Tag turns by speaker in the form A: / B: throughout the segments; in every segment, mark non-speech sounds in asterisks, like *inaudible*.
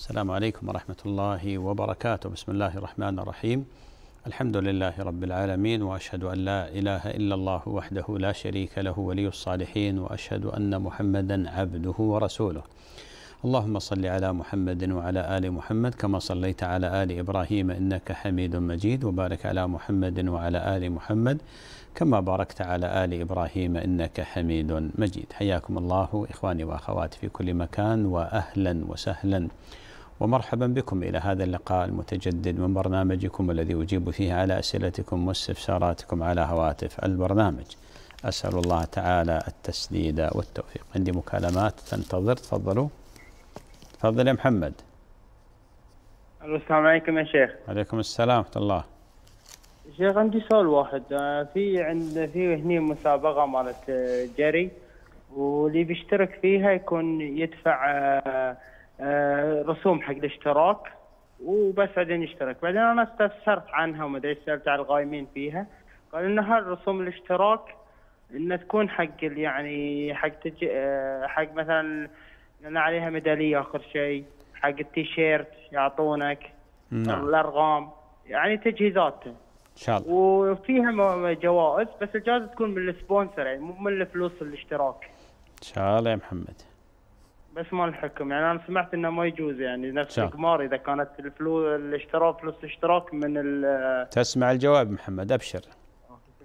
A: السلام عليكم ورحمة الله وبركاته بسم الله الرحمن الرحيم الحمد لله رب العالمين وأشهد أن لا إله إلا الله وحده لا شريك له ولي الصالحين وأشهد أن محمدا عبده ورسوله اللهم صل على محمد وعلى آل محمد كما صليت على آل إبراهيم إنك حميد مجيد وبارك على محمد وعلى آل محمد كما باركت على آل إبراهيم إنك حميد مجيد حياكم الله إخواني وأخواتي في كل مكان وأهلا وسهلا ومرحبا بكم إلى هذا اللقاء المتجدد من برنامجكم الذي أجيب فيه على أسئلتكم واستفساراتكم على هواتف البرنامج أسأل الله تعالى التسديد والتوفيق عندي مكالمات تنتظر تفضلوا تفضل يا محمد
B: السلام عليكم يا شيخ
A: عليكم السلام ورحمة الله
B: شيخ عندي سؤال واحد آه، في عند في هني مسابقة مالت آه، جري واللي بيشترك فيها يكون يدفع آه، آه، رسوم حق الاشتراك وبس بعدين يشترك بعدين انا استفسرت عنها وما ادري سالت على القائمين فيها قال انها رسوم الاشتراك انها تكون حق يعني حق تج... آه، حق مثلا انا عليها ميداليه اخر شيء حق التيشيرت يعطونك نعم. الارقام يعني تجهيزات ان شاء الله وفيها جوائز بس الجوائز تكون من السبونسر يعني مو من الفلوس الاشتراك ان
A: شاء الله يا محمد
B: بس ما الحكم يعني انا سمعت انه ما يجوز يعني نفس القمار اذا كانت الفلوس الاشتراك فلوس اشتراك من ال
A: تسمع الجواب محمد ابشر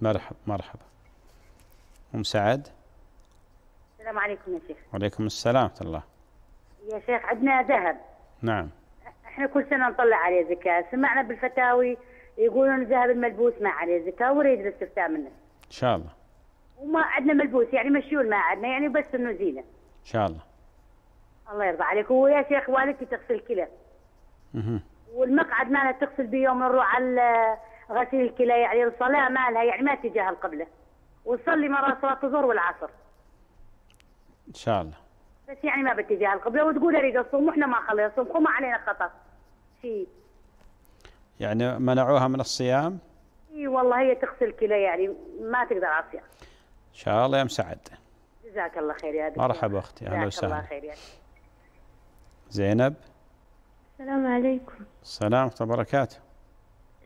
A: مرحبا مرحبا ام سعد
C: السلام عليكم يا شيخ
A: وعليكم السلام ورحمه الله
C: يا شيخ عندنا ذهب نعم احنا كل سنه نطلع عليه زكاه سمعنا بالفتاوي يقولون الذهب الملبوس ما عليه زكاه وريد الاستفتاء منه ان شاء الله وما عندنا ملبوس يعني مشيول ما عندنا يعني بس انه زينه ان شاء الله الله يرضى عليك ويا شيخ والدتي تغسل كلى والمقعد مالها تغسل يوم نروح على غسيل الكلى يعني الصلاه مالها يعني ما تجاه القبله وتصلي مره صلاه الظهر والعصر ان شاء الله بس يعني ما باتجاه القبله وتقول اريد اصوم واحنا ما خلينا نصوم وما علينا خطا شيء
A: يعني منعوها من الصيام؟
C: اي والله هي تغسل كلى يعني ما تقدر على الصيام
A: ان شاء الله يا مسعد
B: جزاك الله خير يا دكتور مرحبا اختي اهلا وسهلا الله خير يا دكتور زينب السلام عليكم
A: السلام ورحمة وبركاته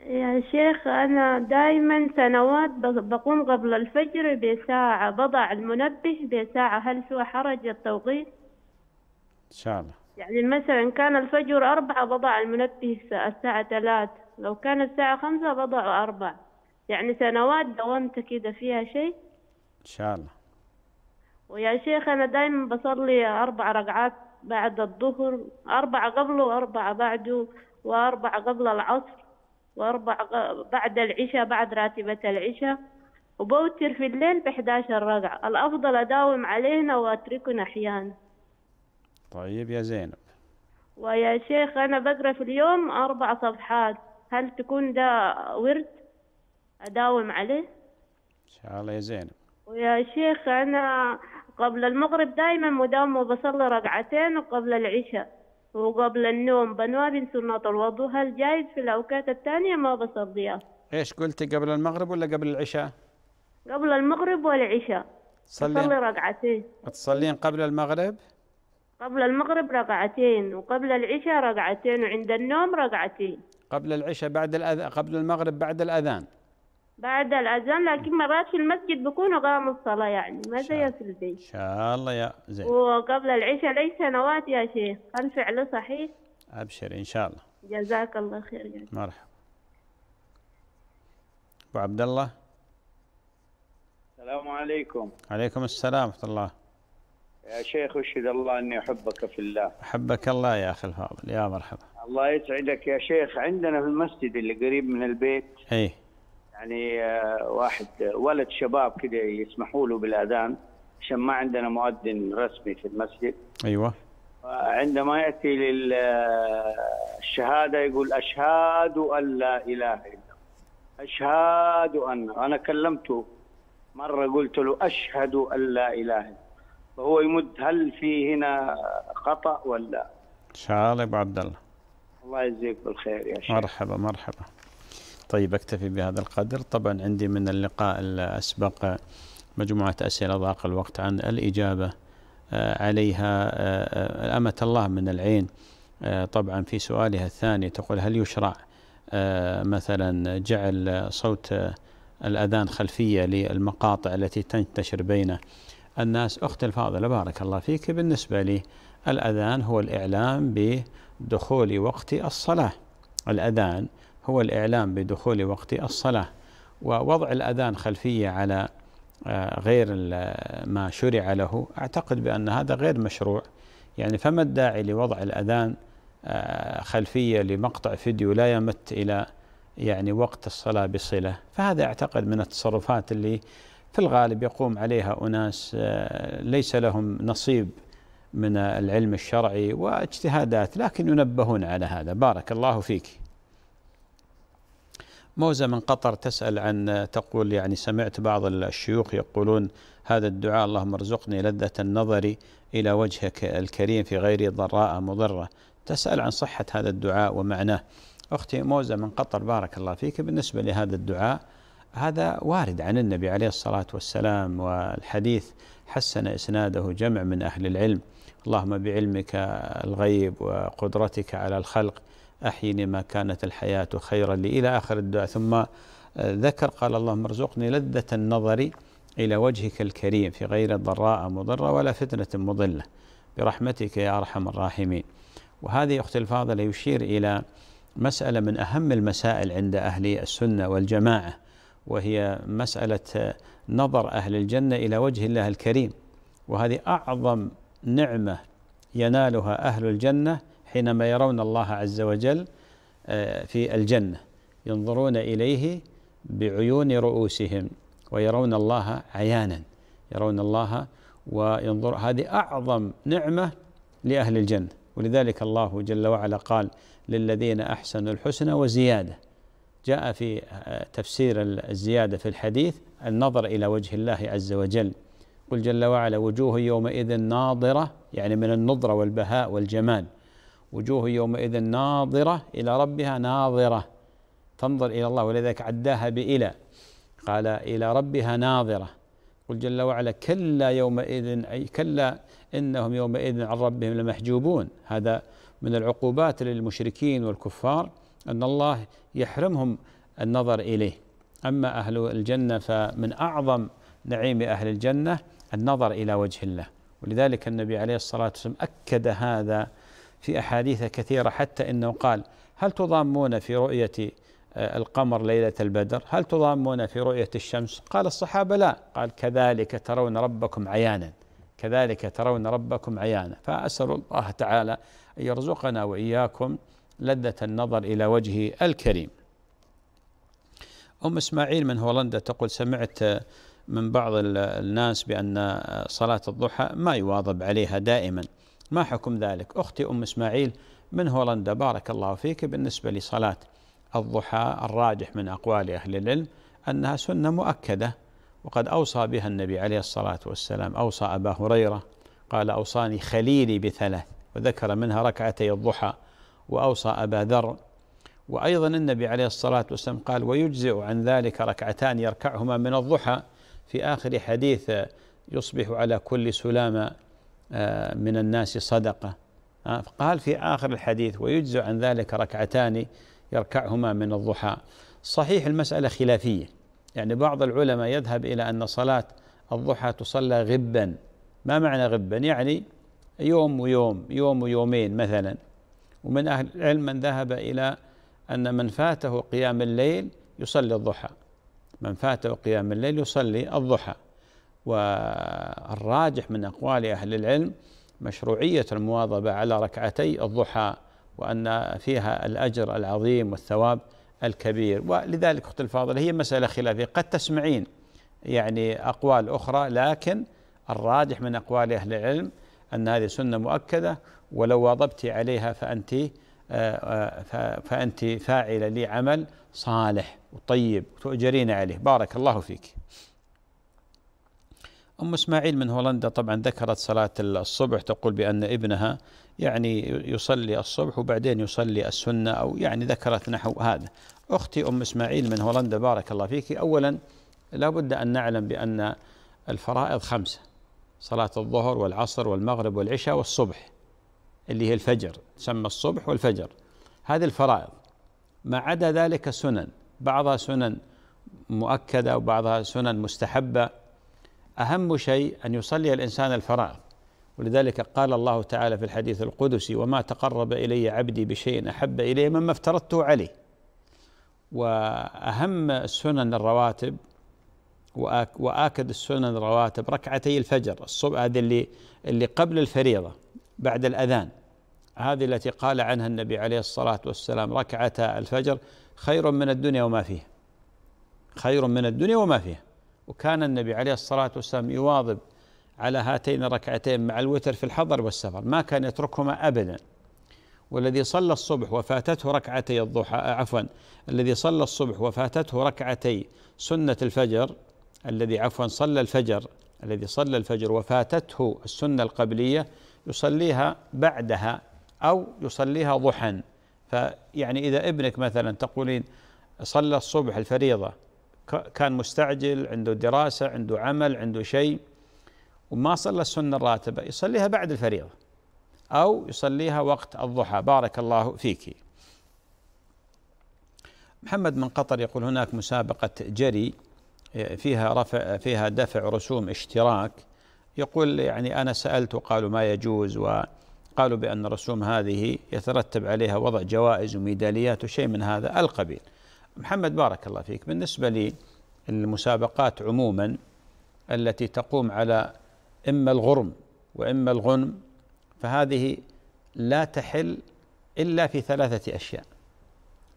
B: يا شيخ أنا دائما سنوات بقوم قبل الفجر بساعة بضع المنبه بساعة هل هو حرج التوقيت؟ إن شاء الله يعني مثلا كان الفجر أربعة بضع المنبه الساعة ثلاث لو كان الساعة خمسة بضع أربعة يعني سنوات دومت كده فيها شيء إن شاء الله ويا شيخ أنا دائما بصلي أربع ركعات بعد الظهر أربعة قبله وأربعة بعده وأربعة قبل العصر وأربعة بعد العشاء بعد راتبة العشاء وبوتر في الليل 11 رقعة الأفضل أداوم علينا وأتركنا أحيانا
A: طيب يا زينب
B: ويا شيخ أنا بقرأ في اليوم أربع صفحات هل تكون ده ورد أداوم عليه؟ إن
A: شاء الله يا زينب
B: ويا شيخ أنا قبل المغرب دائما مدام وبصلي ركعتين وقبل العشاء وقبل النوم بنوابن سنة الوضوء هل جايز في الأوقات الثانية ما بصليها
A: إيش قلتي قبل المغرب ولا قبل العشاء
B: قبل المغرب والعشاء صلي ركعتين
A: تصلين قبل المغرب
B: قبل المغرب ركعتين وقبل العشاء ركعتين وعند النوم ركعتين
A: قبل العشاء بعد الأذ... قبل المغرب بعد الأذان
B: بعد الأذان لكن مرات في المسجد بكونوا قاموا الصلاة يعني ما زي في البيت إن
A: شاء الله يا زين
B: وقبل العشاء ليس نوات يا شيخ هل فعله صحيح؟
A: أبشر إن شاء الله
B: جزاك الله خير يا شيخ
A: مرحبا أبو عبد الله
B: السلام عليكم
A: عليكم السلام ورحمة الله
B: يا شيخ اشهد الله اني احبك في الله
A: احبك الله يا اخي الفاضل يا مرحبا
B: الله يسعدك يا شيخ عندنا في المسجد اللي قريب من البيت ايه يعني آه، واحد آه، ولد شباب كده يسمحوا له بالاذان عشان ما عندنا مؤذن رسمي في المسجد ايوه عندما ياتي للشهاده آه، يقول اشهد ان لا اله الا الله اشهد ان انا كلمته مره قلت له اشهد ان لا اله الا فهو يمد هل في هنا خطا ولا؟
A: ان شاء الله يا ابو عبد الله
B: الله يجزيك بالخير يا شيخ
A: مرحبا مرحبا طيب أكتفي بهذا القدر طبعا عندي من اللقاء الأسبق مجموعة أسئلة ضاق الوقت عن الإجابة آه، عليها آه، آه، أمة الله من العين طبعا في سؤالها الثاني تقول هل يشرع مثلا جعل صوت الأذان خلفية للمقاطع التي تنتشر بين الناس أخت الفاضلة بارك الله فيك بالنسبة لي الأذان هو الإعلام بدخول وقت الصلاة الأذان هو الإعلام بدخول وقت الصلاة ووضع الأذان خلفية على آه، غير آه، ما شرع له أعتقد بأن هذا غير مشروع يعني فما الداعي لوضع الأذان آه، خلفية لمقطع فيديو لا يمت إلى يعني وقت الصلاة بصلة فهذا أعتقد من التصرفات اللي في الغالب يقوم عليها أناس ليس لهم نصيب من العلم الشرعي واجتهادات لكن ينبهون على هذا بارك الله فيك موزة من قطر تسأل عن تقول يعني سمعت بعض الشيوخ يقولون هذا الدعاء اللهم ارزقني لذة النظر إلى وجهك الكريم في غير ضراء مضرة تسأل عن صحة هذا الدعاء ومعناه أختي موزة من قطر بارك الله فيك بالنسبة لهذا الدعاء هذا وارد عن النبي عليه الصلاة والسلام والحديث حسن إسناده جمع من أهل العلم اللهم بعلمك الغيب وقدرتك على الخلق أحينما كانت الحياة خيرا لي إلى آخر الدعاء ثم آه، ذكر قال اللهم ارزقني لذة النظر إلى وجهك الكريم في غير ضراء مضرة ولا فتنة مضلة برحمتك يا أرحم الراحمين وهذه أختي الفاضلة يشير إلى مسألة من أهم المسائل عند أهل السنة والجماعة وهي مسألة آه، نظر أهل الجنة إلى وجه الله الكريم وهذه أعظم نعمة ينالها أهل الجنة حينما يرون الله عز وجل آه، في الجنة ينظرون إليه بعيون رؤوسهم ويرون الله عيانا يرون الله وينظر هذه أعظم نعمة لأهل الجنة ولذلك الله جل وعلا قال للذين أحسنوا الحسنى وزيادة جاء في آه، تفسير الزيادة في الحديث النظر إلى وجه الله عز وجل قل جل وعلا وجوه يومئذ ناظرة يعني من النضرة والبهاء والجمال وجوه يومئذ ناظرة إلى ربها ناظرة تنظر إلى الله ولذلك عداها بإلى قال إلى ربها ناظرة قل جل وعلا كلا يومئذ أي كلا إنهم يومئذ عن ربهم لمحجوبون هذا من العقوبات للمشركين والكفار أن الله يحرمهم النظر إليه أما أهل الجنة فمن أعظم نعيم أهل الجنة النظر إلى وجه الله ولذلك النبي عليه الصلاة والسلام أكد هذا في أحاديث كثيرة حتى أنه قال هل تضامون في رؤية آه، القمر ليلة البدر هل تضامون في رؤية الشمس قال الصحابة لا قال كذلك ترون ربكم عيانا كذلك ترون ربكم عيانا فأسأل الله تعالى أن يرزقنا وإياكم لذة النظر إلى وجهه الكريم أم إسماعيل من هولندا تقول سمعت آه، من بعض الناس بأن آه، صلاة الضحى ما يواظب عليها دائما ما حكم ذلك أختي أم إسماعيل من هولندا بارك الله فيك بالنسبة لصلاة الضحى الراجح من أقوال أهل العلم أنها سنة مؤكدة وقد أوصى بها النبي عليه الصلاة والسلام أوصى أبا هريرة قال أوصاني خليلي بثلاث وذكر منها ركعتي الضحى وأوصى أبا ذر وأيضا النبي عليه الصلاة والسلام قال ويجزئ عن ذلك ركعتان يركعهما من الضحى في آخر حديث يصبح على كل سلامة آه، من الناس صدقة آه، قال في آخر الحديث ويجزى عن ذلك ركعتان يركعهما من الضحى صحيح المسألة خلافية يعني بعض العلماء يذهب إلى أن صلاة الضحى تصلى غبا ما معنى غبا يعني يوم ويوم يوم ويومين مثلا ومن أهل العلم من ذهب إلى أن من فاته قيام الليل يصلي الضحى من فاته قيام الليل يصلي الضحى والراجح من أقوال أهل العلم مشروعية المواظبة على ركعتي الضحى وأن فيها الأجر العظيم والثواب الكبير ولذلك أخت الفاضل هي مسألة خلافية قد تسمعين يعني أقوال أخرى لكن الراجح من أقوال أهل العلم أن هذه سنة مؤكدة ولو واظبت عليها فأنت آه، آه، فأنت فاعلة لعمل صالح وطيب وتؤجرين عليه بارك الله فيك أم إسماعيل من هولندا طبعا ذكرت صلاة الصبح تقول بأن ابنها يعني يصلي الصبح وبعدين يصلي السنة أو يعني ذكرت نحو هذا أختي أم إسماعيل من هولندا بارك الله فيك أولا لابد أن نعلم بأن الفرائض خمسة صلاة الظهر والعصر والمغرب والعشاء والصبح اللي هي الفجر تسمى الصبح والفجر هذه الفرائض ما عدا ذلك سنن بعضها سنن مؤكدة وبعضها سنن مستحبة اهم شيء ان يصلي الانسان الفراغ ولذلك قال الله تعالى في الحديث القدسي وما تقرب الي عبدي بشيء احب الي مما افترضته عليه واهم السنن الرواتب واكد السنن الرواتب ركعتي الفجر الصبح هذه اللي اللي قبل الفريضه بعد الاذان هذه التي قال عنها النبي عليه الصلاه والسلام ركعتا الفجر خير من الدنيا وما فيها خير من الدنيا وما فيها وكان النبي عليه الصلاة والسلام يواظب على هاتين الركعتين مع الوتر في الحضر والسفر ما كان يتركهما أبدا والذي صلى الصبح وفاتته ركعتي الضحى آه، عفوا الذي صلى الصبح وفاتته ركعتي سنة الفجر الذي عفوا صلى الفجر الذي صلى الفجر وفاتته السنة القبلية يصليها بعدها أو يصليها ضحى فيعني إذا ابنك مثلا تقولين صلى الصبح الفريضة كان مستعجل عنده دراسة عنده عمل عنده شيء وما صلى السنة الراتبة يصليها بعد الفريضة أو يصليها وقت الضحى بارك الله فيك محمد من قطر يقول هناك مسابقة جري آه، فيها رفع فيها دفع رسوم اشتراك يقول يعني أنا سألت وقالوا ما يجوز وقالوا بأن الرسوم هذه يترتب عليها وضع جوائز وميداليات وشيء من هذا القبيل محمد بارك الله فيك بالنسبة للمسابقات عموما التي تقوم على إما الغرم وإما الغنم فهذه لا تحل إلا في ثلاثة أشياء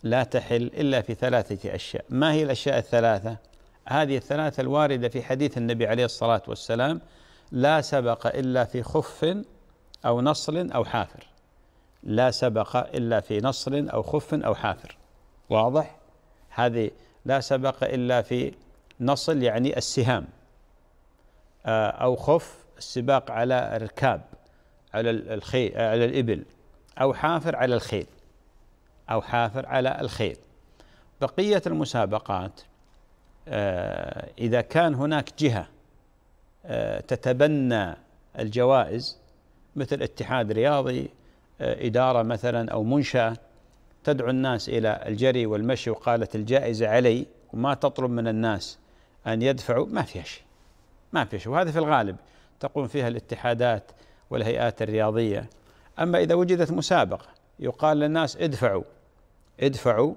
A: لا تحل إلا في ثلاثة أشياء ما هي الأشياء الثلاثة؟ هذه الثلاثة الواردة في حديث النبي عليه الصلاة والسلام لا سبق إلا في خف أو نصل أو حافر لا سبق إلا في نصل أو خف أو حافر واضح؟ هذه لا سبق إلا في نصل يعني السهام آه، أو خف السباق على الركاب على الخيل على الإبل أو حافر على الخيل أو حافر على الخيل بقية المسابقات آه، إذا كان هناك جهة آه، تتبنى الجوائز مثل اتحاد رياضي إدارة مثلا أو منشأة تدعو الناس الى الجري والمشي وقالت الجائزه علي وما تطلب من الناس ان يدفعوا ما فيها شيء ما فيها شيء وهذا في الغالب تقوم فيها الاتحادات والهيئات الرياضيه اما اذا وجدت مسابقه يقال للناس ادفعوا ادفعوا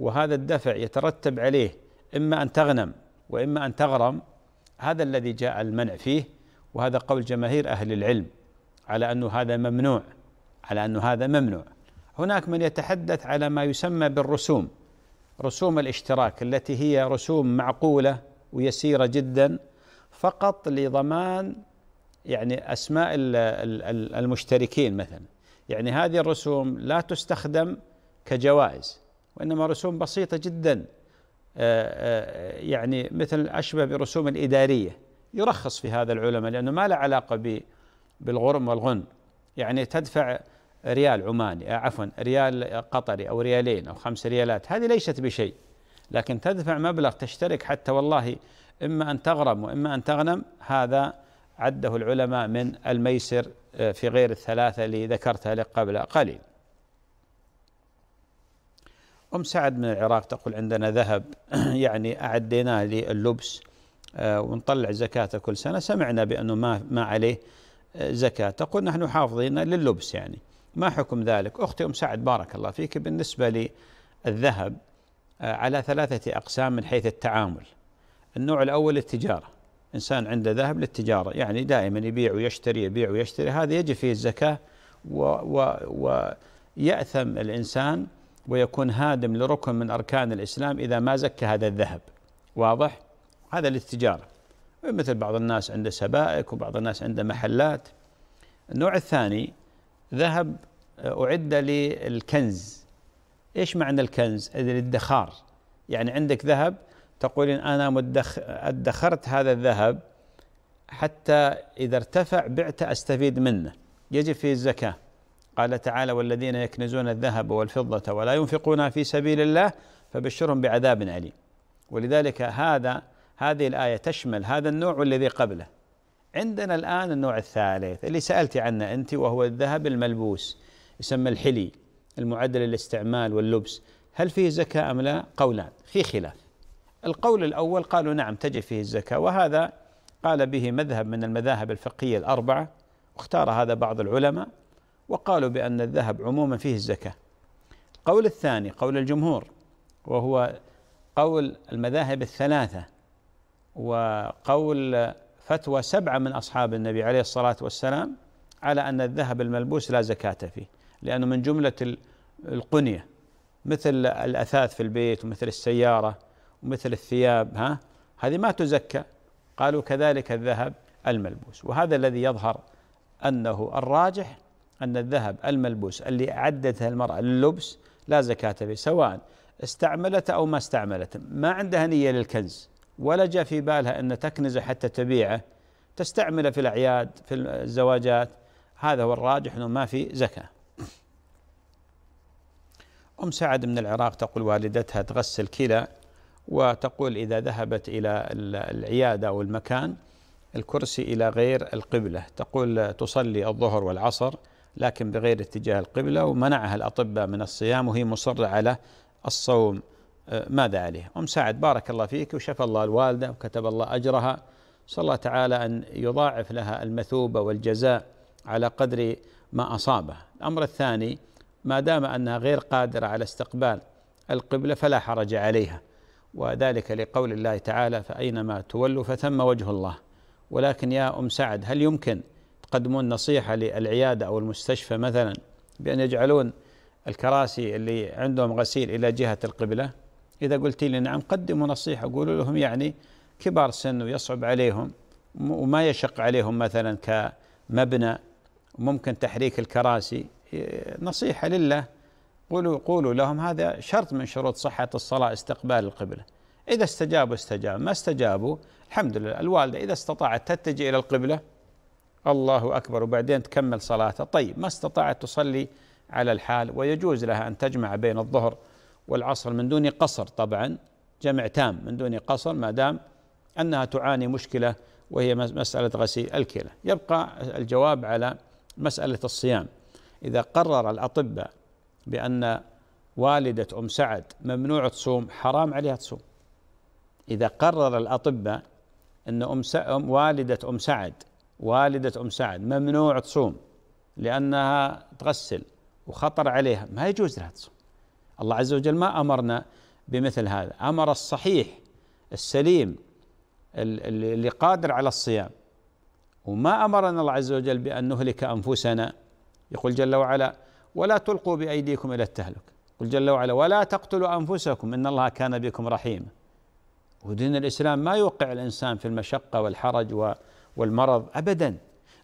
A: وهذا الدفع يترتب عليه اما ان تغنم واما ان تغرم هذا الذي جاء المنع فيه وهذا قول جماهير اهل العلم على انه هذا ممنوع على انه هذا ممنوع هناك من يتحدث على ما يسمى بالرسوم رسوم الاشتراك التي هي رسوم معقوله ويسيره جدا فقط لضمان يعني اسماء المشتركين مثلا يعني هذه الرسوم لا تستخدم كجوائز وانما رسوم بسيطه جدا آه، آه، يعني مثل اشبه برسوم الاداريه يرخص في هذا العلماء لانه ما له علاقه بالغرم والغن يعني تدفع ريال عماني آه، عفوا ريال قطري أو ريالين أو خمس ريالات هذه ليست بشيء لكن تدفع مبلغ تشترك حتى والله إما أن تغرم وإما أن تغنم هذا عده العلماء من الميسر آه، في غير الثلاثة اللي ذكرتها لك قبل قليل أم سعد من العراق تقول عندنا ذهب *clears throat* يعني أعديناه للبس آه، ونطلع زكاته كل سنة سمعنا بأنه ما, ما عليه زكاة تقول نحن حافظين للبس يعني ما حكم ذلك؟ أختي أم سعد بارك الله فيك بالنسبة للذهب آه، على ثلاثة أقسام من حيث التعامل النوع الأول التجارة إنسان عنده ذهب للتجارة يعني دائما يبيع ويشتري يبيع ويشتري هذا يجب فيه الزكاة ويأثم الإنسان ويكون هادم لركن من أركان الإسلام إذا ما زكى هذا الذهب واضح؟ هذا للتجارة مثل بعض الناس عنده سبائك وبعض الناس عنده محلات النوع الثاني ذهب آه، أعد للكنز إيش معنى الكنز؟ الادخار يعني عندك ذهب تقولين أنا ادخرت هذا الذهب حتى إذا ارتفع بعته أستفيد منه يجب فيه الزكاة قال تعالى والذين يكنزون الذهب والفضة ولا ينفقونها في سبيل الله فبشرهم بعذاب أليم ولذلك هذا هذه الآية تشمل هذا النوع والذي قبله عندنا الآن النوع الثالث اللي سألتي عنه أنت وهو الذهب الملبوس يسمى الحلي المعدل للاستعمال واللبس هل فيه زكاة أم لا؟ قولان في خلاف القول الأول قالوا نعم تجد فيه الزكاة وهذا قال به مذهب من المذاهب الفقهية الأربعة واختار هذا بعض العلماء وقالوا بأن الذهب عموما فيه الزكاة القول الثاني قول الجمهور وهو قول المذاهب الثلاثة وقول فتوى سبعة من أصحاب النبي عليه الصلاة والسلام على أن الذهب الملبوس لا زكاة فيه لأنه من جملة القنية مثل الأثاث في البيت ومثل السيارة ومثل الثياب ها هذه ما تزكى قالوا كذلك الذهب الملبوس وهذا الذي يظهر أنه الراجح أن الذهب الملبوس اللي عدته المرأة للبس لا زكاة فيه سواء استعملته أو ما استعملته ما عندها نية للكنز ولا جاء في بالها أن تكنزه حتى تبيعه تستعمله في الأعياد في الزواجات هذا هو الراجح أنه ما في زكاة أم سعد من العراق تقول والدتها تغسل كلى وتقول إذا ذهبت إلى العيادة أو المكان الكرسي إلى غير القبلة تقول تصلي الظهر والعصر لكن بغير اتجاه القبلة ومنعها الأطباء من الصيام وهي مصرة على الصوم آه، ماذا عليه أم سعد بارك الله فيك وشفى الله الوالدة وكتب الله أجرها صلى الله تعالى أن يضاعف لها المثوبة والجزاء على قدر ما أصابه الأمر الثاني ما دام أنها غير قادرة على استقبال القبلة فلا حرج عليها وذلك لقول الله تعالى فأينما تولوا فثم وجه الله ولكن يا أم سعد هل يمكن تقدمون نصيحة للعيادة أو المستشفى مثلا بأن يجعلون الكراسي اللي عندهم غسيل إلى جهة القبلة إذا قلت لي نعم قدموا نصيحة قولوا لهم يعني كبار سن ويصعب عليهم وما يشق عليهم مثلا كمبنى ممكن تحريك الكراسي نصيحة لله قولوا قولوا لهم هذا شرط من شروط صحة الصلاة استقبال القبلة إذا استجابوا استجابوا ما استجابوا الحمد لله الوالدة إذا استطاعت تتجه إلى القبلة الله أكبر وبعدين تكمل صلاتها طيب ما استطاعت تصلي على الحال ويجوز لها أن تجمع بين الظهر والعصر من دون قصر طبعا جمع تام من دون قصر ما دام انها تعاني مشكله وهي مساله غسيل الكلى يبقى الجواب على مساله الصيام اذا قرر الاطباء بان والده ام سعد ممنوع تصوم حرام عليها تصوم اذا قرر الاطباء ان ام سعد والده ام سعد والده ام سعد ممنوع تصوم لانها تغسل وخطر عليها ما يجوز لها تصوم الله عز وجل ما امرنا بمثل هذا امر الصحيح السليم اللي قادر على الصيام وما امرنا الله عز وجل بان نهلك انفسنا يقول جل وعلا ولا تلقوا بايديكم الى التهلك يقول جل وعلا ولا تقتلوا انفسكم ان الله كان بكم رحيما ودين الاسلام ما يوقع الانسان في المشقه والحرج والمرض ابدا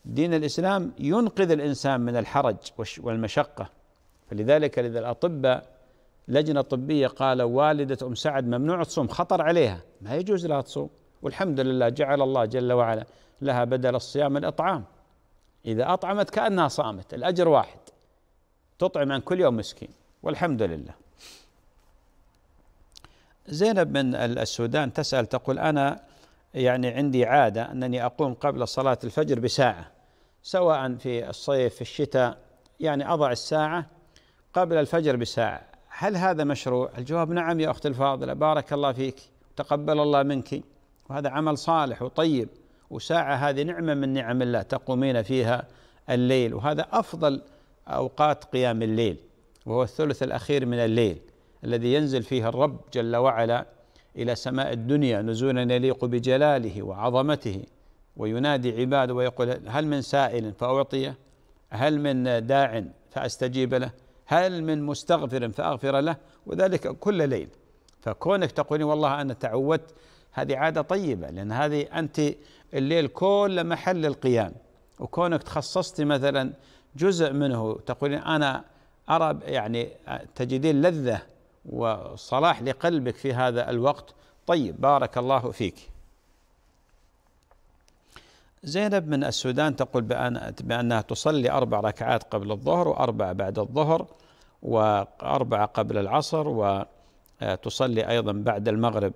A: دين الاسلام ينقذ الانسان من الحرج والمشقه فلذلك لذا الاطباء لجنه طبيه قال والده ام سعد ممنوع تصوم خطر عليها ما يجوز لها تصوم والحمد لله جعل الله جل وعلا لها بدل الصيام الاطعام اذا اطعمت كانها صامت الاجر واحد تطعم عن كل يوم مسكين والحمد لله زينب من السودان تسال تقول انا يعني عندي عاده انني اقوم قبل صلاه الفجر بساعه سواء في الصيف في الشتاء يعني اضع الساعه قبل الفجر بساعه هل هذا مشروع؟ الجواب نعم يا أختي الفاضلة بارك الله فيك تقبل الله منك وهذا عمل صالح وطيب وساعة هذه نعمة من نعم الله تقومين فيها الليل وهذا أفضل أوقات قيام الليل وهو الثلث الأخير من الليل الذي ينزل فيه الرب جل وعلا إلى سماء الدنيا نزولا يليق بجلاله وعظمته وينادي عباده ويقول هل من سائل فأعطيه هل من داع فأستجيب له هل من مستغفر فاغفر له وذلك كل ليل فكونك تقولين والله انا تعودت هذه عاده طيبه لان هذه انت الليل كله محل القيام وكونك تخصصت مثلا جزء منه تقولين انا ارى يعني تجدين لذه وصلاح لقلبك في هذا الوقت طيب بارك الله فيك زينب من السودان تقول بأن بأنها تصلي أربع ركعات قبل الظهر وأربع بعد الظهر وأربعة قبل العصر وتصلي آه، أيضا بعد المغرب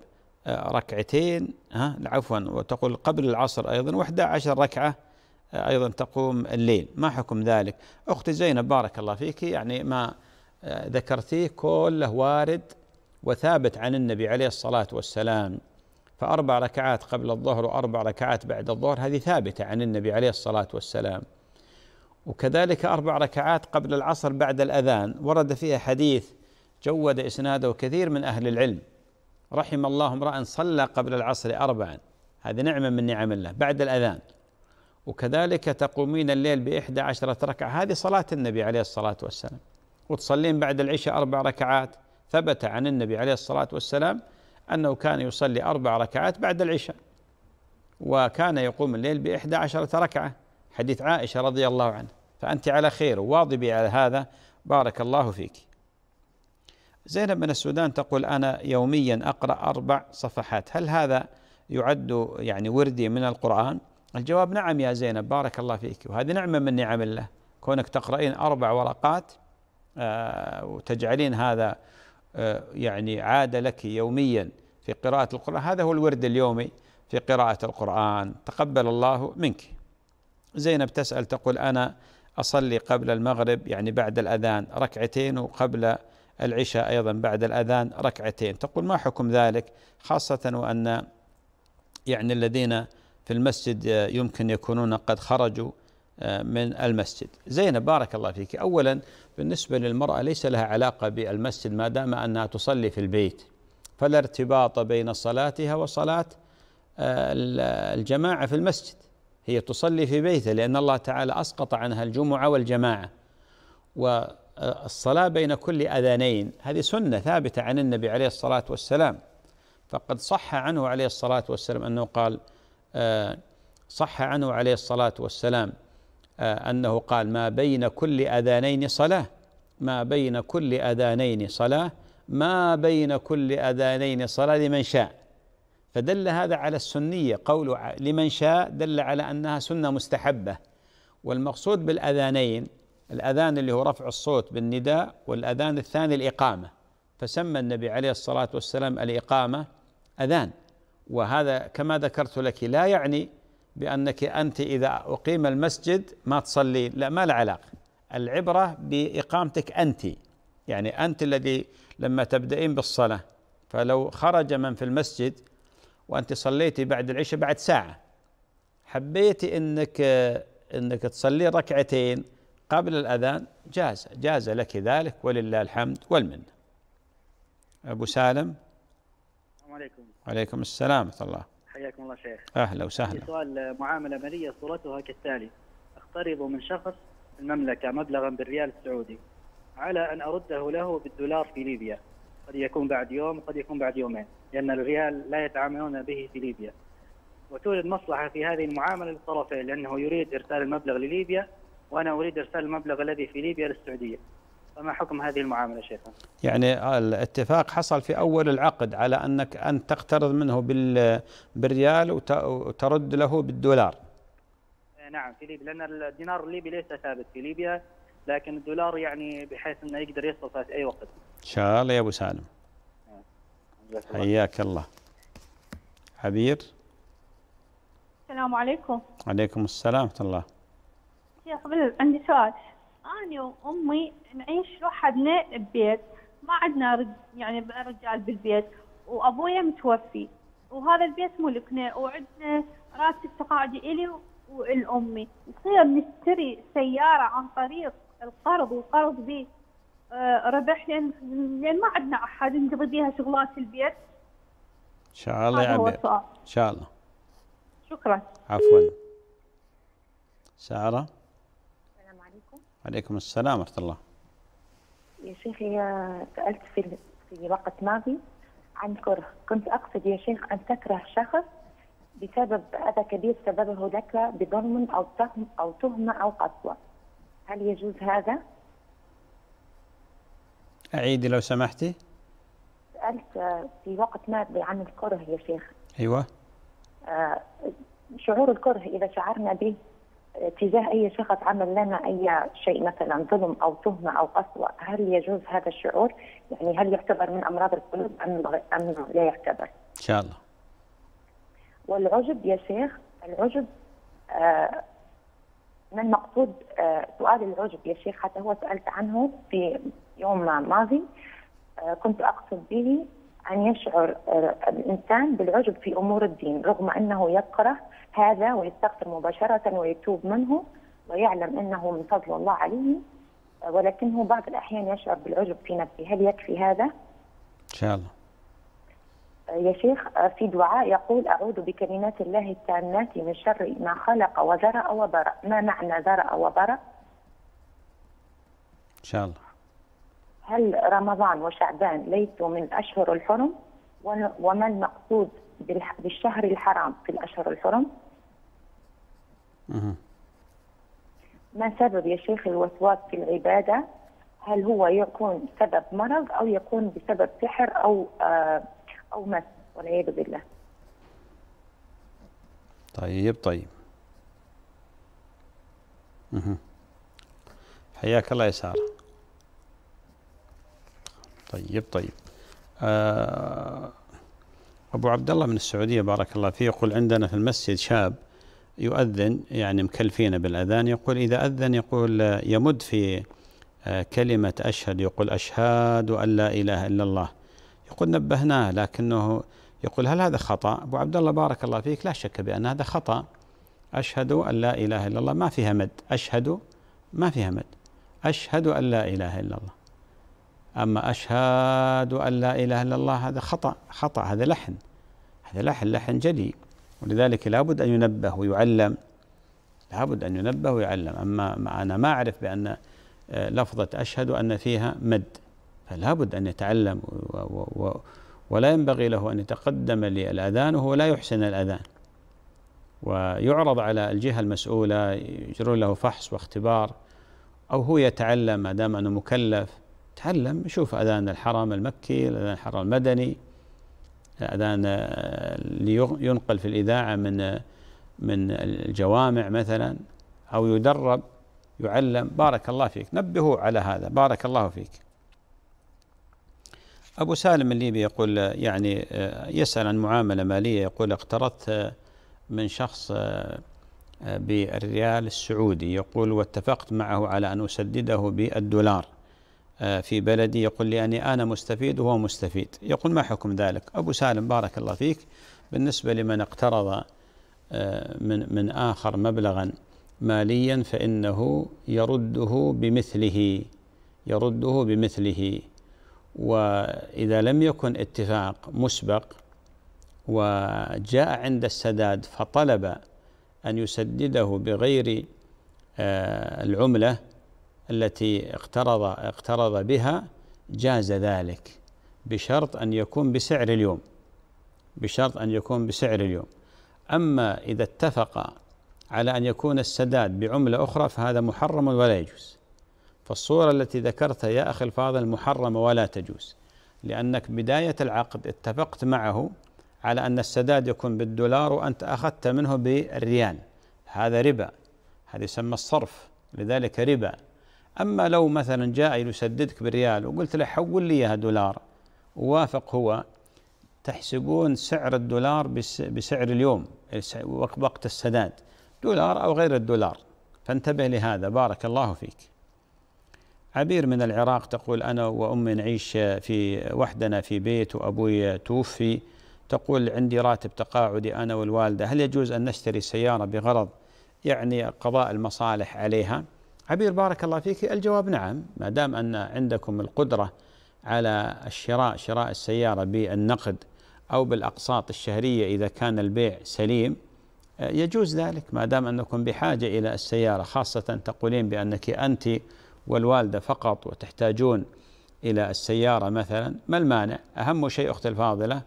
A: آه، ركعتين ها عفوا وتقول قبل العصر أيضا و11 ركعة آه، أيضا تقوم الليل ما حكم ذلك أختي زينب بارك الله فيك يعني ما ذكرتيه كله وارد وثابت عن النبي عليه الصلاة والسلام فأربع ركعات قبل الظهر وأربع ركعات بعد الظهر هذه ثابتة عن النبي عليه الصلاة والسلام وكذلك أربع ركعات قبل العصر بعد الأذان ورد فيها حديث جود إسناده كثير من أهل العلم رحم الله امرأ صلى قبل العصر أربعا هذه نعمة من نعم الله بعد الأذان وكذلك تقومين الليل بإحدى عشرة ركعة هذه صلاة النبي عليه الصلاة والسلام وتصلين بعد العشاء أربع ركعات ثبت عن النبي عليه الصلاة والسلام أنه كان يصلي أربع ركعات بعد العشاء وكان يقوم الليل بإحدى عشرة ركعة حديث عائشة رضي الله عنها فأنت على خير وواظبي على هذا بارك الله فيك زينب من السودان تقول أنا يوميا أقرأ أربع صفحات هل هذا يعد يعني وردي من القرآن الجواب نعم يا زينب بارك الله فيك وهذه نعمة من نعم الله كونك تقرأين أربع ورقات آه، وتجعلين هذا آه، يعني عادة لك يوميا في قراءة القرآن هذا هو الورد اليومي في قراءة القرآن تقبل الله منك زينب تسأل تقول أنا أصلي قبل المغرب يعني بعد الأذان ركعتين وقبل العشاء أيضا بعد الأذان ركعتين تقول ما حكم ذلك خاصة وأن يعني الذين في المسجد يمكن يكونون قد خرجوا آه، من المسجد زينب بارك الله فيك أولا بالنسبة للمرأة ليس لها علاقة بالمسجد ما دام أنها تصلي في البيت فلا ارتباط بين صلاتها وصلاة آه، الجماعة في المسجد هي تصلي في بيتها لأن الله تعالى أسقط عنها الجمعة والجماعة والصلاة بين كل أذانين هذه سنة ثابتة عن النبي عليه الصلاة والسلام فقد صح عنه عليه الصلاة والسلام أنه قال آه، صح عنه عليه الصلاة والسلام أنه قال ما بين كل أذانين صلاة ما بين كل أذانين صلاة ما بين كل أذانين صلاة لمن شاء فدل هذا على السنية قول لمن شاء دل على أنها سنة مستحبة والمقصود بالأذانين الأذان اللي هو رفع الصوت بالنداء والأذان الثاني الإقامة فسمى النبي عليه الصلاة والسلام الإقامة أذان وهذا كما ذكرت لك لا يعني بأنك أنت إذا أقيم المسجد ما تصلين لا ما له علاقة العبرة بإقامتك أنت يعني أنت الذي لما تبدأين بالصلاة فلو خرج من في المسجد وأنت صليتي بعد العشاء بعد ساعة حبيتي أنك أنك تصلي ركعتين قبل الأذان جاز جاز لك ذلك ولله الحمد والمنة أبو سالم السلام عليكم وعليكم السلام ورحمة الله حياكم الله شيخ اهلا وسهلا
D: سؤال آه، معامله ماليه صورتها كالتالي اقترض من شخص المملكه مبلغا بالريال السعودي على ان ارده له بالدولار في ليبيا قد يكون بعد يوم قد يكون بعد يومين لان الريال لا يتعاملون به في ليبيا وتوجد مصلحه في هذه المعامله للطرفين لانه يريد ارسال المبلغ لليبيا وانا اريد ارسال المبلغ الذي في ليبيا للسعوديه فما حكم هذه المعامله
E: شيخنا؟
A: يعني الاتفاق حصل في اول العقد على انك أن تقترض منه بالريال وترد له بالدولار.
E: إيه، نعم في ليبيا
D: لان الدينار الليبي ليس ثابت في ليبيا لكن الدولار يعني بحيث انه يقدر يصرف في اي وقت.
A: ان شاء الله يا ابو سالم. حياك الله. عبير.
D: السلام عليكم.
A: عليكم السلام ورحمه الله.
D: شيخ عندي سؤال. أنا وأمي نعيش وحدنا ببيت ما عندنا يعني رجال بالبيت وأبويا متوفي وهذا البيت ملكنا وعندنا راتب تقاعدي إلي والأمي نصير نشتري سيارة عن طريق القرض والقرض به آه، ربح لأن, لأن ما عندنا أحد نقضي بها شغلات البيت
A: إن شاء الله يا عبير إن شاء الله شكرا عفوا سارة عليكم السلام ورحمة الله
D: يا شيخي
C: سألت في في وقت ماضي عن كره كنت أقصد يا شيخ أن تكره شخص بسبب أذى كبير سببه لك بظلم أو تهم أو تهمة أو قسوة هل يجوز هذا؟
A: أعيدي لو سمحتي
C: سألت في وقت ماضي عن الكره يا شيخ أيوه آه، شعور الكره إذا شعرنا به تجاه اي شخص عمل لنا اي شيء مثلا ظلم او تهمه او قسوه، هل يجوز هذا الشعور؟ يعني هل يعتبر من امراض القلوب ام ام لا يعتبر؟ ان شاء الله. والعجب يا شيخ العجب آه من المقصود آه سؤال العجب يا شيخ حتى هو سالت عنه في يوم ماضي آه كنت اقصد به أن يشعر آه، الإنسان بالعجب في أمور الدين رغم أنه يكره هذا ويستغفر مباشرة ويتوب منه ويعلم أنه من فضل الله عليه آه، ولكنه بعض الأحيان يشعر بالعجب في نفسه هل يكفي هذا؟ إن شاء الله آه، يا شيخ في دعاء يقول أعوذ بكلمات الله التامات من شر ما خلق وذرأ وبرأ ما معنى ذرأ وبرأ؟ إن شاء الله هل رمضان وشعبان ليسوا من أشهر الحرم وما المقصود بالشهر الحرام في الأشهر الحرم ما سبب يا شيخ الوسواس في العبادة هل هو يكون سبب مرض أو يكون بسبب سحر أو آه أو مس والعياذ بالله
A: طيب طيب حياك الله يا ساره طيب طيب آه أبو عبد الله من السعودية بارك الله فيه يقول عندنا في المسجد شاب يؤذن يعني مكلفين بالأذان يقول إذا أذن يقول آه، يمد في آه، كلمة أشهد يقول أشهد أن لا إله إلا الله يقول نبهناه لكنه يقول هل هذا خطأ أبو عبد الله بارك الله فيك لا شك بأن هذا خطأ أشهد أن لا إله إلا الله ما فيها مد أشهد ما فيها مد أشهد أن لا إله إلا الله أما أشهد أن لا إله إلا الله هذا خطأ خطأ هذا لحن هذا لحن لحن جلي ولذلك لابد أن ينبه ويعلم لابد أن ينبه ويعلم أما أنا ما أعرف بأن آه، لفظة أشهد أن فيها مد فلا بد أن يتعلم و و ولا ينبغي له أن يتقدم للأذان وهو لا يحسن الأذان ويعرض على الجهة المسؤولة يجرون له فحص واختبار أو هو يتعلم ما دام أنه مكلف تعلم شوف أذان الحرم المكي الأذان الحرم المدني الأذان آه، اللي ينقل في الإذاعة من آه، من الجوامع مثلا أو يدرب يعلم بارك الله فيك نبهوا على هذا بارك الله فيك أبو سالم الليبي يقول آه، يعني يسأل عن معاملة مالية يقول اقترضت من شخص بالريال السعودي يقول واتفقت معه على أن أسدده بالدولار آه، في بلدي يقول لي أني يعني أنا مستفيد وهو مستفيد يقول ما حكم ذلك أبو سالم بارك الله فيك بالنسبة لمن اقترض آه، من من آخر مبلغا ماليا فإنه يرده بمثله يرده بمثله وإذا لم يكن اتفاق مسبق وجاء عند السداد فطلب أن يسدده بغير آه، العملة التي اقترض اقترض بها جاز ذلك بشرط أن يكون بسعر اليوم بشرط أن يكون بسعر اليوم أما إذا اتفق على أن يكون السداد بعملة أخرى فهذا محرم ولا يجوز فالصورة التي ذكرتها يا أخي الفاضل محرمة ولا تجوز لأنك بداية العقد اتفقت معه على أن السداد يكون بالدولار وأنت أخذت منه بالريال هذا ربا هذا يسمى الصرف لذلك ربا أما لو مثلا جاء يسددك بريال وقلت له حول لي إياها دولار ووافق هو تحسبون سعر الدولار بسعر اليوم وقت السداد دولار أو غير الدولار فانتبه لهذا بارك الله فيك عبير من العراق تقول أنا وأمي نعيش في وحدنا في بيت وأبوي توفي تقول عندي راتب تقاعدي أنا والوالدة هل يجوز أن نشتري سيارة بغرض يعني قضاء المصالح عليها؟ عبير بارك الله فيك الجواب نعم ما دام ان عندكم القدره على الشراء شراء السياره بالنقد او بالاقساط الشهريه اذا كان البيع سليم يجوز ذلك ما دام انكم بحاجه الى السياره خاصه تقولين بانك انت والوالده فقط وتحتاجون الى السياره مثلا ما المانع؟ اهم شيء اختي الفاضله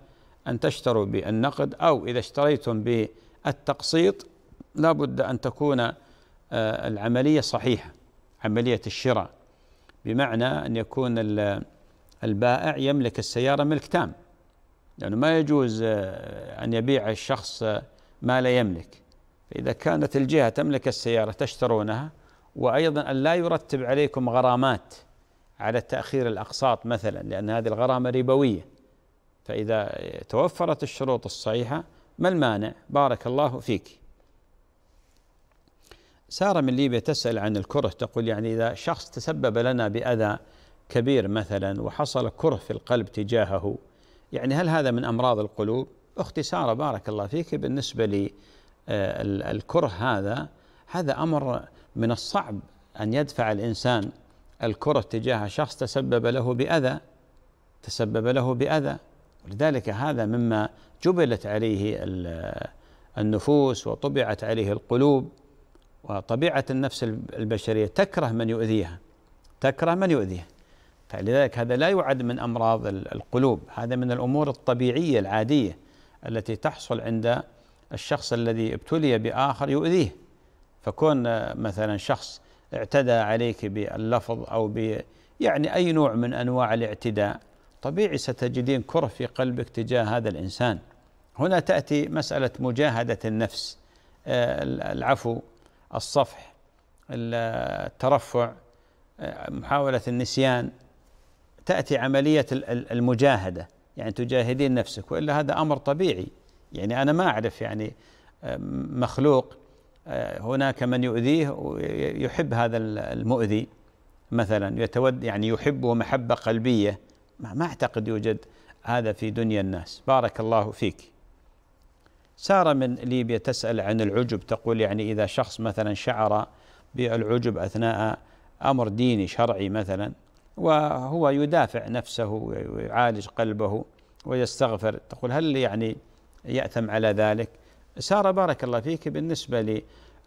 A: ان تشتروا بالنقد او اذا اشتريتم بالتقسيط لابد ان تكون آه، العملية صحيحة عملية الشراء بمعنى أن يكون البائع يملك السيارة ملك تام لأنه يعني ما يجوز آه، أن يبيع الشخص آه، ما لا يملك فإذا كانت الجهة تملك السيارة تشترونها وأيضا أن لا يرتب عليكم غرامات على تأخير الأقساط مثلا لأن هذه الغرامة ربوية فإذا توفرت الشروط الصحيحة ما المانع بارك الله فيك سارة من ليبيا تسأل عن الكره تقول يعني إذا شخص تسبب لنا بأذى كبير مثلا وحصل كره في القلب تجاهه يعني هل هذا من أمراض القلوب؟ أختي سارة بارك الله فيك بالنسبة لي آه، الكره هذا هذا أمر من الصعب أن يدفع الإنسان الكره تجاه شخص تسبب له بأذى تسبب له بأذى ولذلك هذا مما جبلت عليه النفوس وطبعت عليه القلوب وطبيعة النفس البشرية تكره من يؤذيها تكره من يؤذيها فلذلك هذا لا يعد من أمراض القلوب هذا من الأمور الطبيعية العادية التي تحصل عند الشخص الذي ابتلي بآخر يؤذيه فكون مثلا شخص اعتدى عليك باللفظ أو ب يعني أي نوع من أنواع الاعتداء طبيعي ستجدين كره في قلبك تجاه هذا الإنسان هنا تأتي مسألة مجاهدة النفس آه، العفو الصفح الترفع محاولة النسيان تأتي عملية المجاهدة يعني تجاهدين نفسك وإلا هذا أمر طبيعي يعني أنا ما أعرف يعني مخلوق هناك من يؤذيه ويحب هذا المؤذي مثلا يتود يعني يحبه محبة قلبية ما أعتقد يوجد هذا في دنيا الناس بارك الله فيك سارة من ليبيا تسأل عن العجب تقول يعني إذا شخص مثلا شعر بالعجب أثناء أمر ديني شرعي مثلا وهو يدافع نفسه ويعالج قلبه ويستغفر تقول هل يعني يأثم على ذلك سارة بارك الله فيك بالنسبة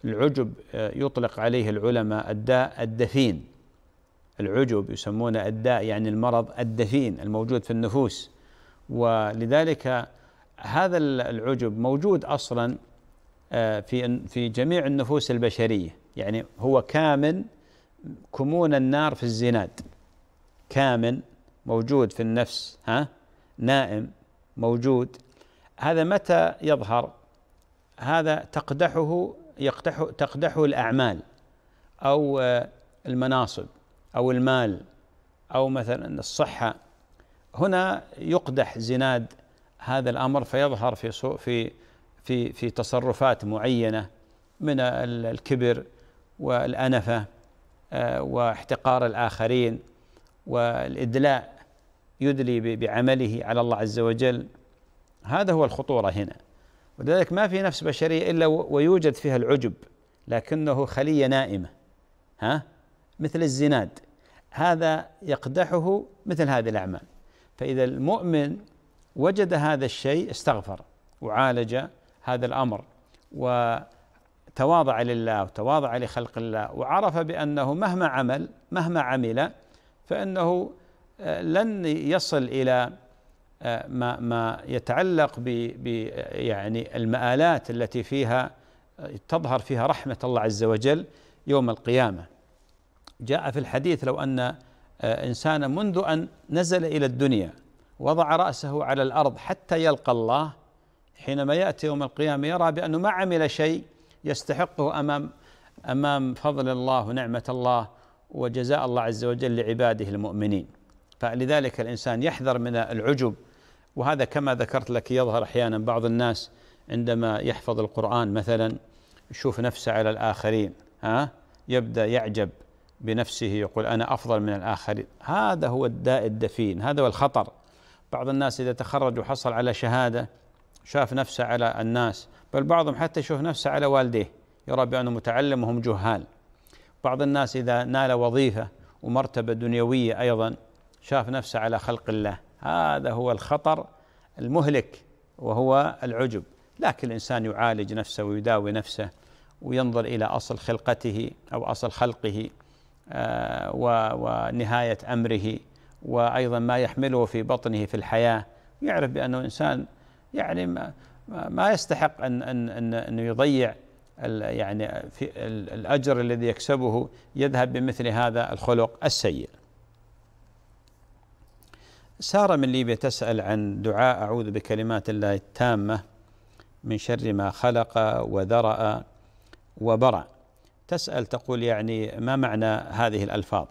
A: للعجب آه، يطلق عليه العلماء الداء الدفين العجب يسمونه الداء يعني المرض الدفين الموجود في النفوس ولذلك هذا العجب موجود اصلا آه، في في جميع النفوس البشريه يعني هو كامن كمون النار في الزناد كامن موجود في النفس ها نائم موجود هذا متى يظهر هذا تقدحه يقدح تقدحه الاعمال او آه، المناصب او المال او مثلا الصحه هنا يقدح زناد هذا الامر فيظهر في في في في تصرفات معينه من الكبر والانفه آه، واحتقار الاخرين والادلاء يدلي بعمله على الله عز وجل هذا هو الخطوره هنا ولذلك ما في نفس بشريه الا ويوجد فيها العجب لكنه خليه نائمه ها مثل الزناد هذا يقدحه مثل هذه الاعمال فاذا المؤمن وجد هذا الشيء استغفر وعالج هذا الامر وتواضع لله وتواضع لخلق الله وعرف بانه مهما عمل مهما عمل فانه آه، لن يصل الى آه، ما ما يتعلق ب يعني المآلات التي فيها آه، تظهر فيها رحمة الله عز وجل يوم القيامة جاء في الحديث لو أن إنسانا منذ أن نزل إلى الدنيا وضع رأسه على الأرض حتى يلقى الله حينما يأتي يوم القيامة يرى بأنه ما عمل شيء يستحقه أمام أمام فضل الله ونعمة الله وجزاء الله عز وجل لعباده المؤمنين فلذلك الإنسان يحذر من العجب وهذا كما ذكرت لك يظهر أحيانا بعض الناس عندما يحفظ القرآن مثلا يشوف نفسه على الآخرين ها يبدأ يعجب بنفسه يقول أنا أفضل من الآخرين هذا هو الداء الدفين هذا هو الخطر بعض الناس إذا تخرج وحصل على شهادة شاف نفسه على الناس بل بعضهم حتى يشوف نفسه على والديه يرى بأنه متعلم وهم جهال بعض الناس إذا نال وظيفة ومرتبة دنيوية أيضا شاف نفسه على خلق الله هذا هو الخطر المهلك وهو العجب لكن الإنسان يعالج نفسه ويداوي نفسه وينظر إلى أصل خلقته أو أصل خلقه آه، ونهاية أمره وايضا ما يحمله في بطنه في الحياه يعرف بانه انسان يعني ما, ما يستحق ان ان ان انه يضيع يعني في الاجر الذي يكسبه يذهب بمثل هذا الخلق السيء. ساره من ليبيا تسال عن دعاء اعوذ بكلمات الله التامه من شر ما خلق وذرأ وبرأ تسال تقول يعني ما معنى هذه الالفاظ؟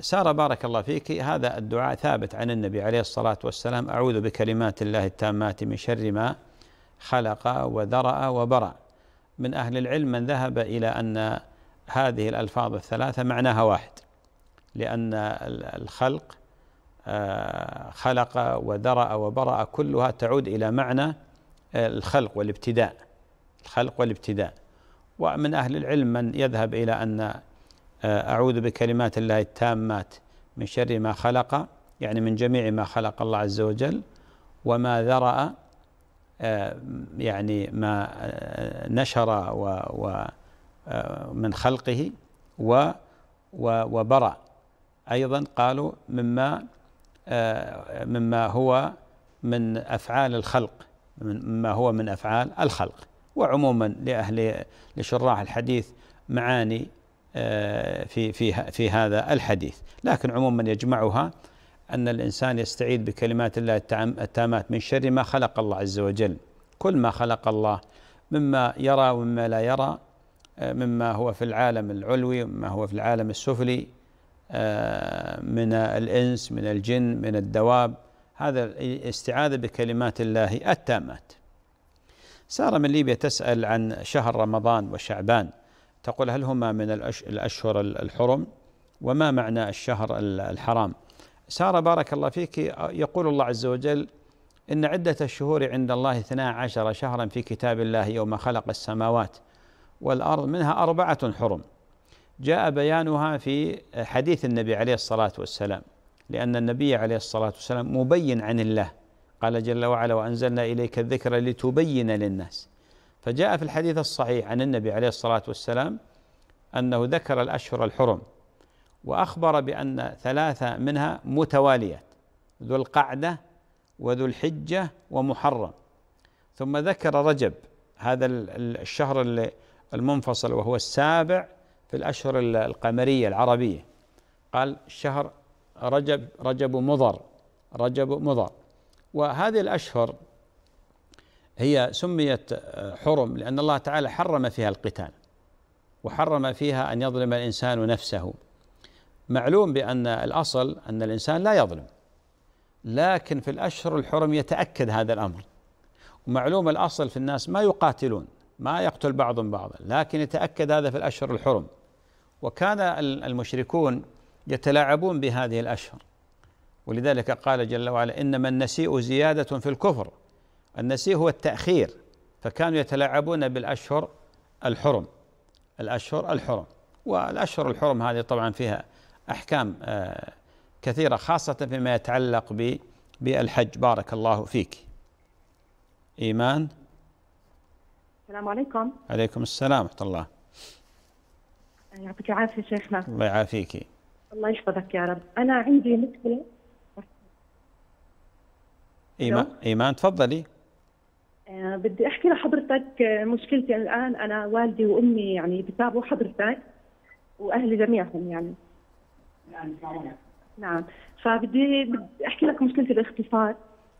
A: سارة بارك الله فيك هذا الدعاء ثابت عن النبي عليه الصلاة والسلام أعوذ بكلمات الله التامات من شر ما خلق وذرأ وبرأ من أهل العلم من ذهب إلى أن هذه الألفاظ الثلاثة معناها واحد لأن الخلق آه، خلق وذرأ وبرأ كلها تعود إلى معنى الخلق والابتداء الخلق والابتداء ومن أهل العلم من يذهب إلى أن آه، أعوذ بكلمات الله التامات من شر ما خلق يعني من جميع ما خلق الله عز وجل وما ذرأ آه، يعني ما آه، نشر ومن خلقه و وبرأ أيضا قالوا مما مما هو من أفعال الخلق مما هو من أفعال الخلق وعموما لأهل لشراح الحديث معاني آه، في في في هذا الحديث، لكن عموما يجمعها ان الانسان يستعيذ بكلمات الله التامات من شر ما خلق الله عز وجل، كل ما خلق الله مما يرى ومما لا يرى آه، مما هو في العالم العلوي وما هو في العالم السفلي آه، من الانس من الجن من الدواب هذا الاستعاذه بكلمات الله التامات. ساره من ليبيا تسال عن شهر رمضان وشعبان تقول هل هما من الأشهر الحرم وما معنى الشهر الحرام سارة بارك الله فيك يقول الله عز وجل إن عدة الشهور عند الله اثنا عشر شهرا في كتاب الله يوم خلق السماوات والأرض منها أربعة حرم جاء بيانها في حديث النبي عليه الصلاة والسلام لأن النبي عليه الصلاة والسلام مبين عن الله قال جل وعلا وأنزلنا إليك الذكر لتبين للناس فجاء في الحديث الصحيح عن النبي عليه الصلاه والسلام انه ذكر الاشهر الحرم واخبر بان ثلاثه منها متواليات ذو القعده وذو الحجه ومحرم ثم ذكر رجب هذا الشهر المنفصل وهو السابع في الاشهر القمريه العربيه قال شهر رجب رجب مضر رجب مضر وهذه الاشهر هي سميت آه، حرم لأن الله تعالى حرم فيها القتال وحرم فيها أن يظلم الإنسان نفسه معلوم بأن الأصل أن الإنسان لا يظلم لكن في الأشهر الحرم يتأكد هذا الأمر ومعلوم الأصل في الناس ما يقاتلون ما يقتل بعضهم بعضا لكن يتأكد هذا في الأشهر الحرم وكان المشركون يتلاعبون بهذه الأشهر ولذلك قال جل وعلا إنما النسيء زيادة في الكفر النسيء هو التأخير فكانوا يتلاعبون بالأشهر الحرم الأشهر الحرم والأشهر الحرم هذه طبعا فيها أحكام آه، كثيرة خاصة فيما يتعلق بالحج بارك الله فيك إيمان
D: السلام عليكم
A: عليكم السلام ورحمة الله
D: يعطيك العافية شيخنا
A: الله يعافيك
D: الله يحفظك يا رب أنا عندي مشكلة
A: إيمان إيمان تفضلي
D: آه، بدي احكي لحضرتك آه، مشكلتي يعني الان انا والدي وامي يعني بتابعوا حضرتك واهلي جميعهم يعني, يعني نعم فبدي بدي احكي لك مشكله الاختصار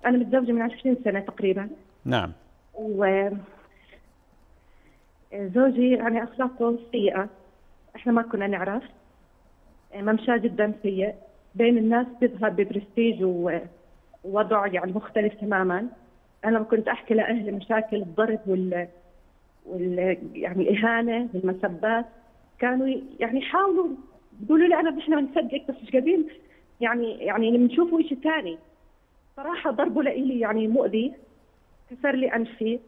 D: انا متزوجه من 20 سنه تقريبا نعم و آه، زوجي يعني اخلاقه سيئه احنا ما كنا نعرف ممشاه جدا سيء بين الناس بيظهر ببرستيج ووضع يعني مختلف تماما انا كنت احكي لاهلي مشاكل الضرب وال, وال... يعني الاهانه والمسبات كانوا يعني يحاولوا يقولوا لي انا احنا بنصدقك بس مش قادرين يعني يعني بنشوفوا شيء ثاني صراحه ضربه لإلي يعني مؤذي كسر لي انفي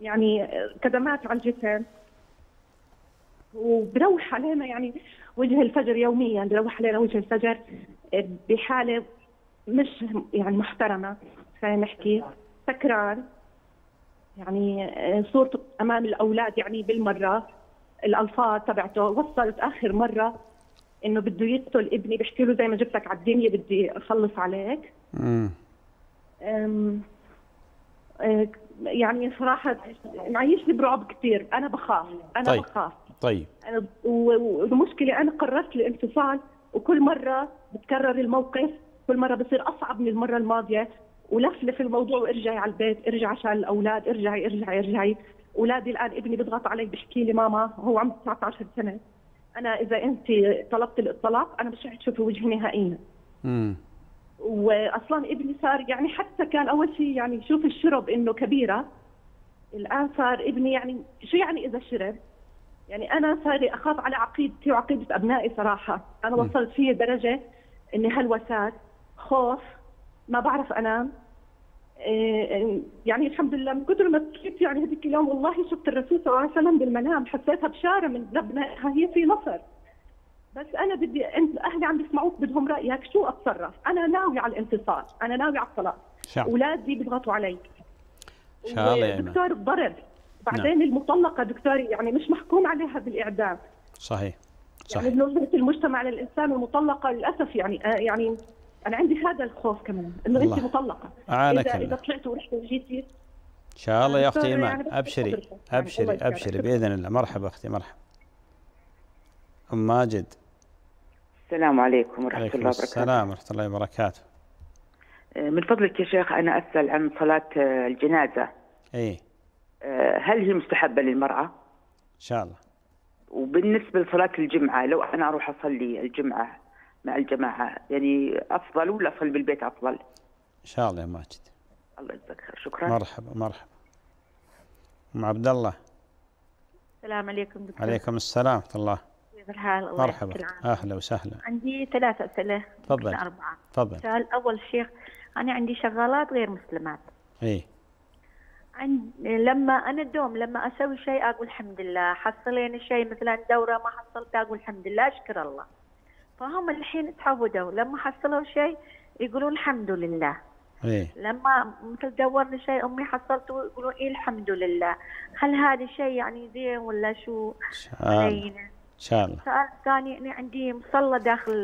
D: يعني كدمات على الجسم وبروح علينا يعني وجه الفجر يوميا بروح علينا وجه الفجر بحاله مش يعني محترمه خلينا نحكي تكرار يعني آه، صورته امام الاولاد يعني بالمره الالفاظ تبعته وصلت اخر مره انه بده يقتل ابني بحكي له زي ما جبتك على الدنيا بدي اخلص عليك آه، يعني صراحة معيشني برعب كثير أنا بخاف أنا طيب. بخاف طيب أنا والمشكلة أنا قررت الانفصال وكل مرة بتكرر الموقف كل مره بصير اصعب من المره الماضيه ولفلف الموضوع وارجعي على البيت ارجع عشان الاولاد ارجعي ارجعي ارجعي اولادي الان ابني بيضغط علي بيحكي لي ماما هو عمره 19 سنه انا اذا انت طلبت الطلاق انا مش رح تشوفي وجهي نهائيا امم واصلا ابني صار يعني حتى كان اول شيء يعني شوف الشرب انه كبيره الان صار ابني يعني شو يعني اذا شرب؟ يعني انا صار اخاف على عقيدتي وعقيده ابنائي صراحه، انا وصلت فيه درجه اني هلوسات خوف ما بعرف انام آه، آه، يعني الحمد لله من كثر ما بكيت يعني هذيك اليوم والله شفت الرسول صلى الله عليه وسلم بالمنام حسيتها بشاره من لبنانها هي في مصر بس انا بدي انت اهلي عم بيسمعوك بدهم رايك شو اتصرف؟ انا ناوي على الانتصار، انا ناوي على الطلاق اولادي بيضغطوا علي ان
A: شاء الله دكتور
D: الضرب نعم. بعدين نعم. المطلقه دكتوري يعني مش محكوم عليها بالاعدام
A: صحيح يعني صحيح
D: يعني المجتمع للانسان المطلقه للاسف يعني آه، يعني انا عندي هذا الخوف كمان انه انت مطلقه اذا اذا طلعت ورحت وجيتي ان
A: شاء الله يا آه، اختي ايمان يعني ابشري يعني ابشري ابشري, أبشري, أبشري باذن الله مرحبا اختي مرحبا ام ماجد
B: السلام عليكم ورحمه عليكم الله وبركاته
A: السلام ورحمه الله وبركاته
D: آه، من فضلك يا شيخ انا اسال عن صلاه آه، الجنازه اي هل هي مستحبه للمراه ان شاء الله وبالنسبه لصلاه الجمعه لو انا اروح اصلي الجمعه مع الجماعه يعني افضل ولا اصل بالبيت افضل ان
A: شاء الله يا ماجد الله يجزاك خير شكرا مرحبا مرحبا ام عبد الله
E: السلام عليكم دكتور عليكم
A: السلام ورحمه الله
E: كيف الحال الله مرحبا
A: اهلا وسهلا
E: عندي ثلاث اسئله تفضل اربعه تفضل سؤال اول شيخ انا عندي شغالات غير مسلمات اي عند لما انا دوم لما اسوي شيء اقول الحمد لله حصلين شيء مثلا دوره ما حصلت اقول الحمد لله اشكر الله فهم الحين تعودوا لما حصلوا شيء يقولون الحمد لله إيه؟ لما مثل دورنا شيء امي حصلته يقولون ايه الحمد لله هل هذا شيء يعني زين ولا شو؟ علينا ان شاء الله سؤال ثاني انا عندي مصلى داخل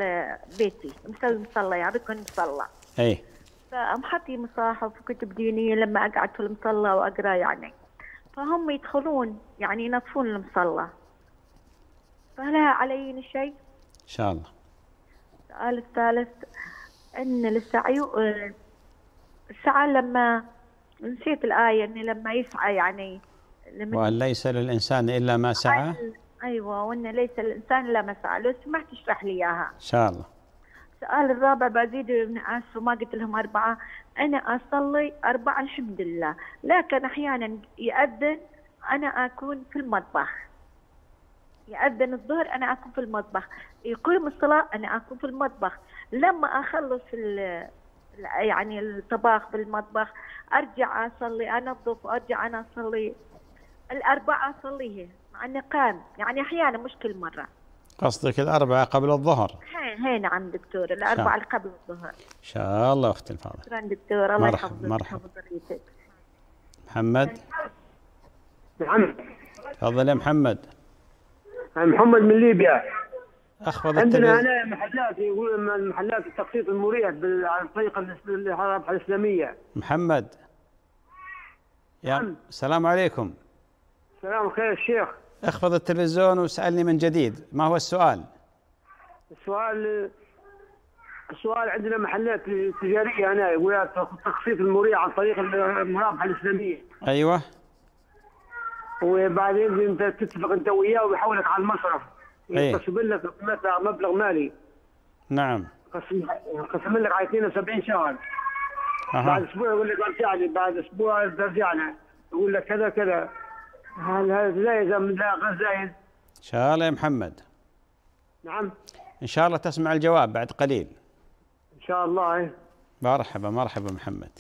E: بيتي مثل مصلى يعني بكون مصلى اي فمحطي مصاحف وكتب دينيه لما اقعد في المصلى واقرا يعني فهم يدخلون يعني ينظفون المصلى فهل علينا شيء؟ ان شاء الله السؤال الثالث ان للسعي السعى لما نسيت الآية أن لما يسعى يعني لما
A: وأن ليس للإنسان إلا ما سعى
E: أيوة وأن ليس للإنسان إلا ما سعى لو سمحت اشرح لي إياها إن شاء الله السؤال الرابع بزيد بن أسف وما قلت لهم أربعة أنا أصلي أربعة الحمد لله لكن أحيانا يأذن أنا أكون في المطبخ يأذن يعني الظهر أنا أكون في المطبخ يقيم الصلاة أنا أكون في المطبخ لما أخلص يعني الطباخ بالمطبخ أرجع أصلي أنظف وأرجع أنا أصلي الأربعة أصليها مع النقام يعني أحيانا مش كل مرة
A: قصدك الأربعة قبل الظهر
E: هي هي نعم دكتور الأربعة قبل الظهر إن
A: شاء الله أختي الفاضلة شكرا دكتور الله يحفظك مرحب محمد نعم تفضل يا محمد
B: محمد من ليبيا اخفض عندنا هنا محلات يقول محلات التخطيط المريح على الطريقه الرابحه الاسلاميه
A: محمد يا نعم. السلام عليكم
B: السلام خير الشيخ
A: اخفض التلفزيون واسالني من جديد ما هو السؤال
B: السؤال السؤال عندنا محلات تجاريه هنا يقول التخصيص المريح عن طريق المرابحه الاسلاميه ايوه وبعدين انت تتفق انت وياه ويحولك على المصرف إيه. يقسم لك مثلا مبلغ مالي نعم قسم لك على 72 شهر أه. بعد اسبوع يقول لك ارجع لي بعد اسبوع ترجع لي يقول لك كذا كذا هل هذا زايد لا غير زايد ان
A: شاء الله يا محمد نعم ان شاء الله تسمع الجواب بعد قليل
B: ان شاء الله
A: مرحبا مرحبا محمد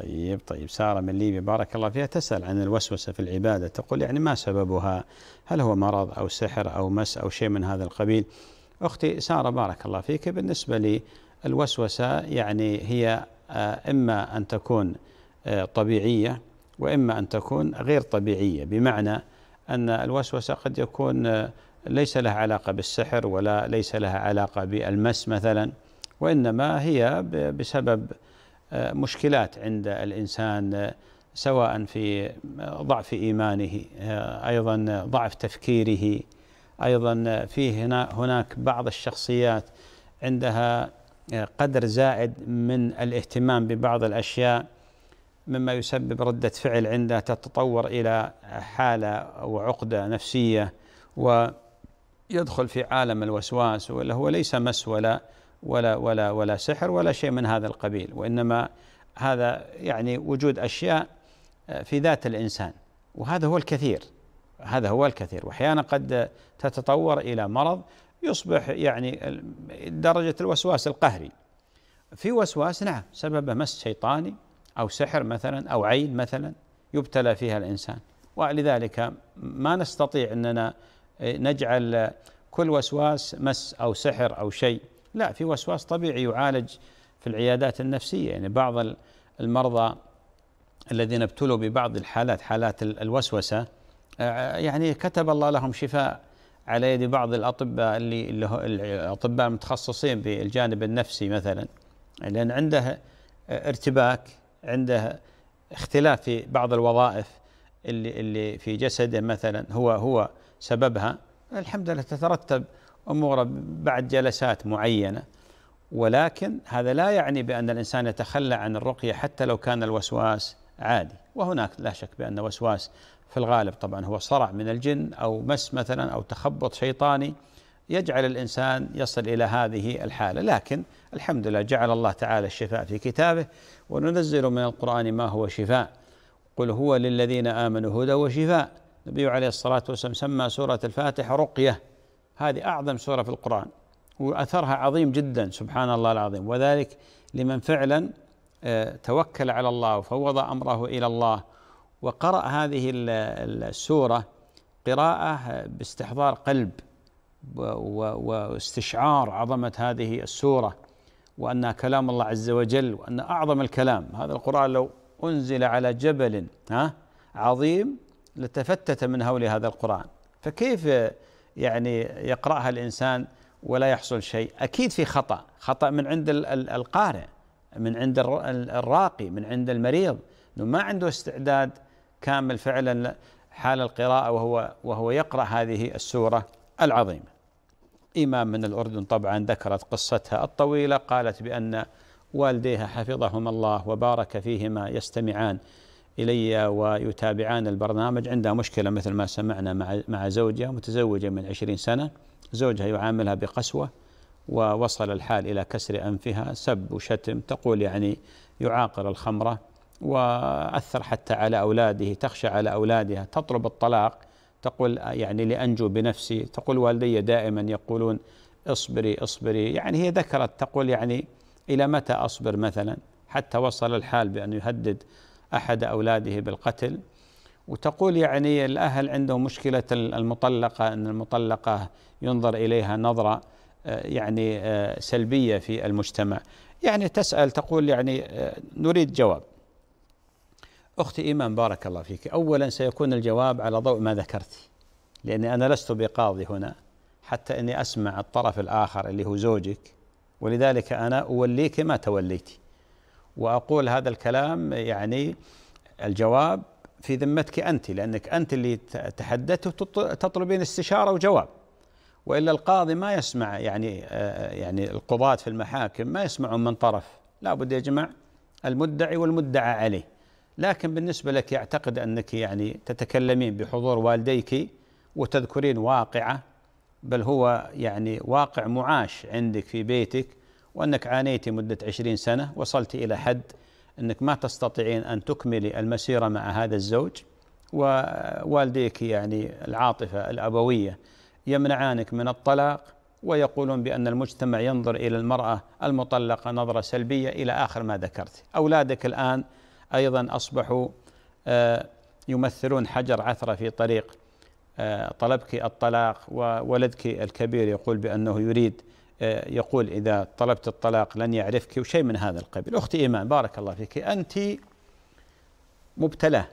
A: طيب طيب سارة من ليبيا بارك الله فيها تسأل عن الوسوسة في العبادة تقول يعني ما سببها هل هو مرض أو سحر أو مس أو شيء من هذا القبيل أختي سارة بارك الله فيك بالنسبة للوسوسة يعني هي آه، إما أن تكون آه، طبيعية وإما أن تكون غير طبيعية بمعنى أن الوسوسة قد يكون آه، ليس لها علاقة بالسحر ولا ليس لها علاقة بالمس مثلا وإنما هي بسبب مشكلات عند الإنسان سواء في ضعف إيمانه أيضا ضعف تفكيره أيضا فيه هنا هناك بعض الشخصيات عندها قدر زائد من الاهتمام ببعض الأشياء مما يسبب ردة فعل عندها تتطور إلى حالة وعقدة نفسية ويدخل في عالم الوسواس ولا هو ليس مسوله ولا ولا ولا سحر ولا شيء من هذا القبيل وانما هذا يعني وجود اشياء آه، في ذات الانسان وهذا هو الكثير هذا هو الكثير واحيانا قد تتطور الى مرض يصبح يعني درجه الوسواس القهري في وسواس نعم سببه مس شيطاني او سحر مثلا او عين مثلا يبتلى فيها الانسان ولذلك ما نستطيع اننا آه، نجعل كل وسواس مس او سحر او شيء لا في وسواس طبيعي يعالج في العيادات النفسيه يعني بعض المرضى الذين ابتلوا ببعض الحالات حالات الوسوسه آه، يعني كتب الله لهم شفاء على يد بعض الاطباء اللي الاطباء المتخصصين بالجانب النفسي مثلا لان عنده ارتباك عنده اختلاف في بعض الوظائف اللي اللي في جسده مثلا هو هو سببها الحمد لله تترتب اموره بعد جلسات معينه ولكن هذا لا يعني بان الانسان يتخلى عن الرقيه حتى لو كان الوسواس عادي وهناك لا شك بان وسواس في الغالب طبعا هو صرع من الجن او مس مثلا او تخبط شيطاني يجعل الانسان يصل الى هذه الحاله لكن الحمد لله جعل الله تعالى الشفاء في كتابه وننزل من القران ما هو شفاء قل هو للذين امنوا هدى وشفاء النبي عليه الصلاه والسلام سمى سوره الفاتحه رقيه هذه أعظم سورة في القرآن وأثرها عظيم جدا سبحان الله العظيم وذلك لمن فعلا آه، توكل على الله وفوض أمره إلى الله وقرأ هذه السورة قراءة باستحضار قلب واستشعار عظمة هذه السورة وأنها كلام الله عز وجل وأن أعظم الكلام هذا القرآن لو أنزل على جبل ها عظيم لتفتت من هول هذا القرآن فكيف يعني يقرأها الإنسان ولا يحصل شيء أكيد في خطأ خطأ من عند القارئ من عند الراقي من عند المريض ما عنده استعداد كامل فعلا حال القراءة وهو وهو يقرأ هذه السورة العظيمة إمام من الأردن طبعا ذكرت قصتها الطويلة قالت بأن والديها حفظهما الله وبارك فيهما يستمعان إلي ويتابعان البرنامج عندها مشكلة مثل ما سمعنا مع مع زوجها متزوجة من عشرين سنة زوجها يعاملها بقسوة ووصل الحال إلى كسر أنفها سب وشتم تقول يعني يعاقر الخمرة وأثر حتى على أولاده تخشى على أولادها تطلب الطلاق تقول يعني لأنجو بنفسي تقول والدي دائما يقولون اصبري اصبري يعني هي ذكرت تقول يعني إلى متى أصبر مثلا حتى وصل الحال بأن يهدد احد اولاده بالقتل وتقول يعني الاهل عندهم مشكله المطلقه ان المطلقه ينظر اليها نظره آه، يعني آه، سلبيه في المجتمع يعني تسال تقول يعني آه، نريد جواب اختي ايمان بارك الله فيك اولا سيكون الجواب على ضوء ما ذكرت لاني انا لست بقاضي هنا حتى اني اسمع الطرف الاخر اللي هو زوجك ولذلك انا اوليك ما توليتي واقول هذا الكلام يعني الجواب في ذمتك انت لانك انت اللي تحدثت تطلبين استشاره وجواب والا القاضي ما يسمع يعني آه، يعني القضاة في المحاكم ما يسمعون من طرف لابد يجمع المدعي والمدعى عليه لكن بالنسبه لك يعتقد انك يعني تتكلمين بحضور والديك وتذكرين واقعه بل هو يعني واقع معاش عندك في بيتك وأنك عانيت مدة عشرين سنة وصلت إلى حد أنك ما تستطيعين أن تكملي المسيرة مع هذا الزوج ووالديك يعني العاطفة الأبوية يمنعانك من الطلاق ويقولون بأن المجتمع ينظر إلى المرأة المطلقة نظرة سلبية إلى آخر ما ذكرت أولادك الآن أيضا أصبحوا آه، يمثلون حجر عثرة في طريق آه، طلبك الطلاق وولدك الكبير يقول بأنه يريد آه، يقول إذا طلبت الطلاق لن يعرفك وشيء من هذا القبيل أختي إيمان بارك الله فيك أنت مبتلى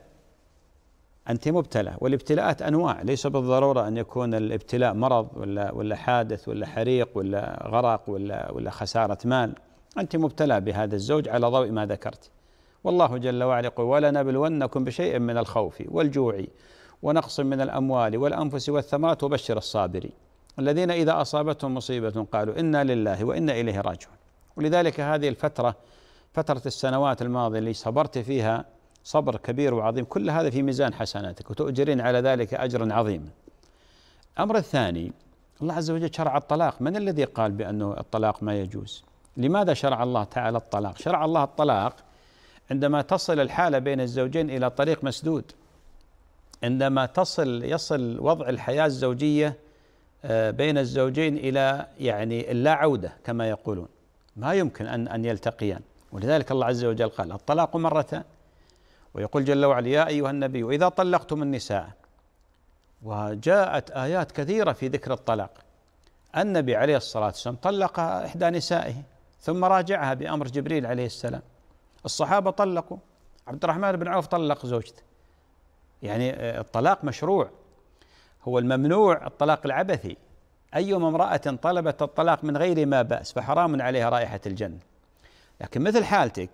A: أنت مبتلى والابتلاءات أنواع ليس بالضرورة أن يكون الابتلاء مرض ولا ولا حادث ولا حريق ولا غرق ولا ولا خسارة مال أنت مبتلى بهذا الزوج على ضوء ما ذكرت والله جل وعلا يقول ولنبلونكم بشيء من الخوف والجوع ونقص من الأموال والأنفس والثمرات وبشر الصابرين الذين إذا أصابتهم مصيبة قالوا إنا لله وإنا إليه راجعون ولذلك هذه الفترة فترة السنوات الماضية اللي صبرت فيها صبر كبير وعظيم كل هذا في ميزان حسناتك وتؤجرين على ذلك أجرا عظيما الأمر الثاني الله عز وجل شرع الطلاق من الذي قال بأنه الطلاق ما يجوز لماذا شرع الله تعالى الطلاق شرع الله الطلاق عندما تصل الحالة بين الزوجين إلى طريق مسدود عندما تصل يصل وضع الحياة الزوجية آه، بين الزوجين الى يعني اللا عوده كما يقولون ما يمكن ان ان يلتقيان ولذلك الله عز وجل قال الطلاق مرتان ويقول جل وعلا يا ايها النبي واذا طلقتم النساء وجاءت ايات كثيره في ذكر الطلاق النبي عليه الصلاه والسلام طلق احدى نسائه ثم راجعها بامر جبريل عليه السلام الصحابه طلقوا عبد الرحمن بن عوف طلق زوجته يعني آه، الطلاق مشروع هو الممنوع الطلاق العبثي أيما امرأة طلبت الطلاق من غير ما بأس فحرام عليها رائحة الجنة لكن مثل حالتك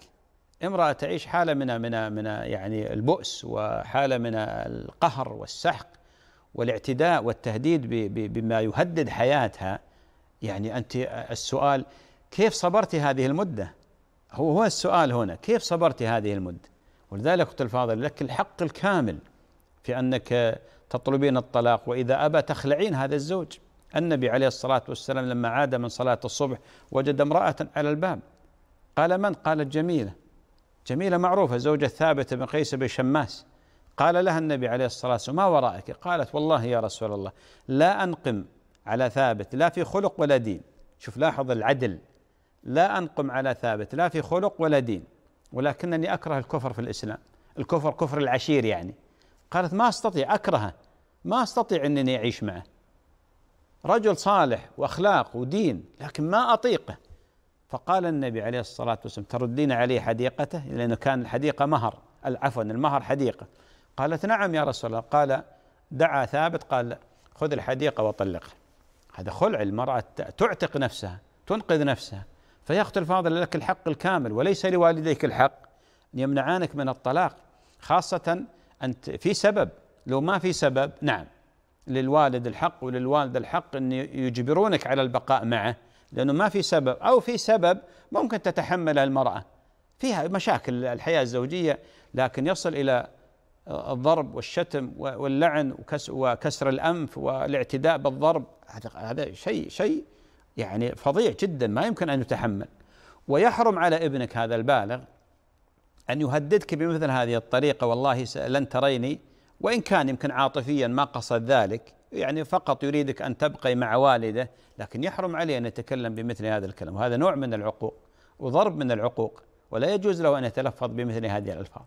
A: امرأة تعيش حالة من من من يعني البؤس وحالة من القهر والسحق والاعتداء والتهديد بما يهدد حياتها يعني أنت السؤال كيف صبرت هذه المدة؟ هو هو السؤال هنا كيف صبرت هذه المدة؟ ولذلك قلت الفاضل لك الحق الكامل في أنك تطلبين الطلاق وإذا أبى تخلعين هذا الزوج النبي عليه الصلاة والسلام لما عاد من صلاة الصبح وجد امرأة على الباب قال من؟ قالت جميلة جميلة معروفة زوجة ثابت بن قيس بن شماس قال لها النبي عليه الصلاة والسلام ما ورائك؟ قالت والله يا رسول الله لا أنقم على ثابت لا في خلق ولا دين شوف لاحظ العدل لا أنقم على ثابت لا في خلق ولا دين ولكنني أكره الكفر في الإسلام الكفر كفر العشير يعني قالت ما استطيع اكرهه ما استطيع انني اعيش معه رجل صالح واخلاق ودين لكن ما اطيقه فقال النبي عليه الصلاه والسلام تردين عليه حديقته لانه كان الحديقه مهر عفوا المهر حديقه قالت نعم يا رسول الله قال دعا ثابت قال خذ الحديقه وطلقها هذا خلع المراه تعتق نفسها تنقذ نفسها فيقتل الفاضل لك الحق الكامل وليس لوالديك الحق يمنعانك من الطلاق خاصه انت في سبب لو ما في سبب نعم للوالد الحق وللوالدة الحق ان يجبرونك على البقاء معه لانه ما في سبب او في سبب ممكن تتحمله المرأة فيها مشاكل الحياة الزوجية لكن يصل الى الضرب والشتم واللعن وكسر الانف والاعتداء بالضرب هذا شيء شيء يعني فظيع جدا ما يمكن ان يتحمل ويحرم على ابنك هذا البالغ أن يهددك بمثل هذه الطريقة والله لن تريني وإن كان يمكن عاطفيا ما قصد ذلك يعني فقط يريدك أن تبقي مع والده لكن يحرم عليه أن يتكلم بمثل هذا الكلام وهذا نوع من العقوق وضرب من العقوق ولا يجوز له أن يتلفظ بمثل هذه الألفاظ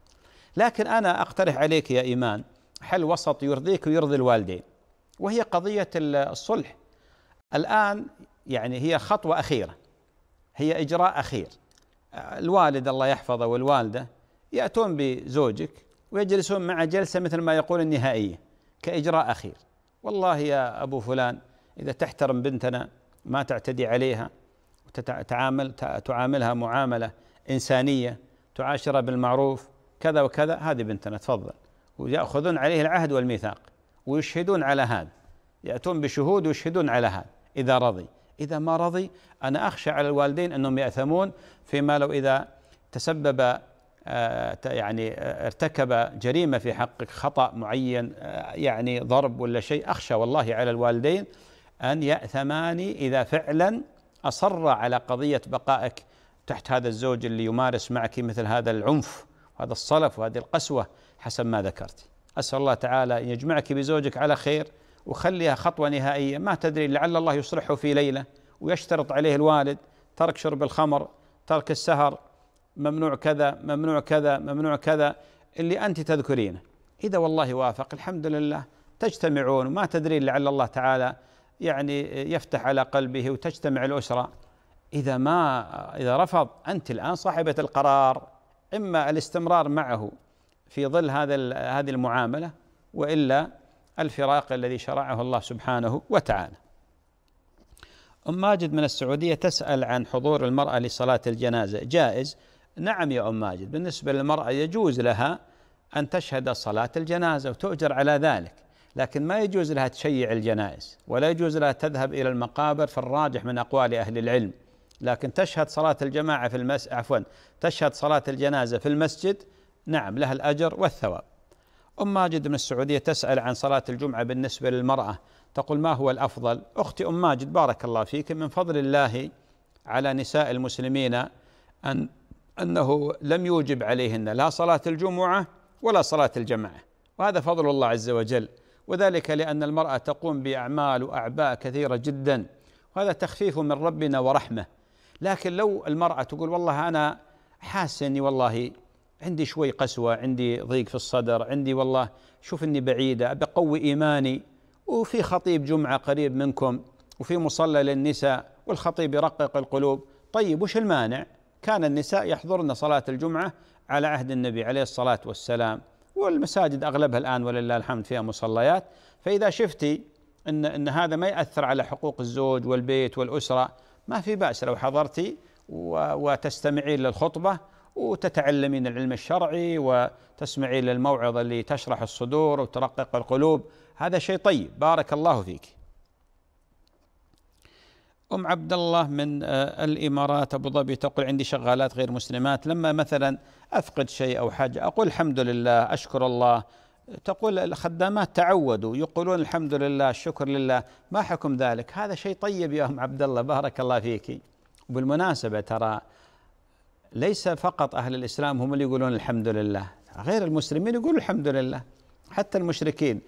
A: لكن أنا أقترح عليك يا إيمان حل وسط يرضيك ويرضي الوالدين وهي قضية الصلح الآن يعني هي خطوة أخيرة هي إجراء أخير الوالد الله يحفظه والوالده ياتون بزوجك ويجلسون مع جلسه مثل ما يقول النهائيه كاجراء اخير والله يا ابو فلان اذا تحترم بنتنا ما تعتدي عليها وتتعامل تعاملها معامله انسانيه تعاشرها بالمعروف كذا وكذا هذه بنتنا تفضل وياخذون عليه العهد والميثاق ويشهدون على هذا ياتون بشهود ويشهدون على هذا اذا رضي إذا ما رضي أنا أخشى على الوالدين أنهم يأثمون فيما لو إذا تسبب آه، يعني آه، ارتكب جريمة في حقك خطأ معين آه، يعني ضرب ولا شيء أخشى والله على الوالدين أن يأثماني إذا فعلا أصر على قضية بقائك تحت هذا الزوج اللي يمارس معك مثل هذا العنف وهذا الصلف وهذه القسوة حسب ما ذكرت أسأل الله تعالى أن يجمعك بزوجك على خير وخليها خطوة نهائية ما تدري لعل الله يصلحه في ليلة ويشترط عليه الوالد ترك شرب الخمر ترك السهر ممنوع كذا ممنوع كذا ممنوع كذا اللي أنت تذكرينه إذا والله وافق الحمد لله تجتمعون ما تدري لعل الله تعالى يعني يفتح على قلبه وتجتمع الأسرة إذا ما إذا رفض أنت الآن صاحبة القرار إما الاستمرار معه في ظل هذا هذه المعاملة وإلا الفراق الذي شرعه الله سبحانه وتعالى أم ماجد من السعودية تسأل عن حضور المرأة لصلاة الجنازة جائز نعم يا أم ماجد بالنسبة للمرأة يجوز لها أن تشهد صلاة الجنازة وتؤجر على ذلك لكن ما يجوز لها تشيع الجنائز ولا يجوز لها تذهب إلى المقابر في الراجح من أقوال أهل العلم لكن تشهد صلاة الجماعة في المس عفوا تشهد صلاة الجنازة في المسجد نعم لها الأجر والثواب أم ماجد من السعودية تسأل عن صلاة الجمعة بالنسبة للمرأة تقول ما هو الأفضل أختي أم ماجد بارك الله فيك من فضل الله على نساء المسلمين أن أنه لم يوجب عليهن لا صلاة الجمعة ولا صلاة الجماعة وهذا فضل الله عز وجل وذلك لأن المرأة تقوم بأعمال وأعباء كثيرة جدا وهذا تخفيف من ربنا ورحمة لكن لو المرأة تقول والله أنا حاسة أني والله عندي شوي قسوة عندي ضيق في الصدر عندي والله شوف إني بعيدة بقوي إيماني وفي خطيب جمعة قريب منكم وفي مصلى للنساء والخطيب يرقق القلوب طيب وش المانع كان النساء يحضرن صلاة الجمعة على عهد النبي عليه الصلاة والسلام والمساجد أغلبها الآن ولله الحمد فيها مصليات فإذا شفتي أن, أن هذا ما يأثر على حقوق الزوج والبيت والأسرة ما في بأس لو حضرتي وتستمعين للخطبة وتتعلمين العلم الشرعي وتسمعين للموعظة اللي تشرح الصدور وترقق القلوب هذا شيء طيب بارك الله فيك أم عبد الله من آه، الإمارات أبو ظبي تقول عندي شغالات غير مسلمات لما مثلا أفقد شيء أو حاجة أقول الحمد لله أشكر الله تقول الخدامات تعودوا يقولون الحمد لله الشكر لله ما حكم ذلك هذا شيء طيب يا أم عبد الله بارك الله فيك وبالمناسبة ترى ليس فقط أهل الإسلام هم اللي يقولون الحمد لله غير المسلمين يقولوا الحمد لله حتى المشركين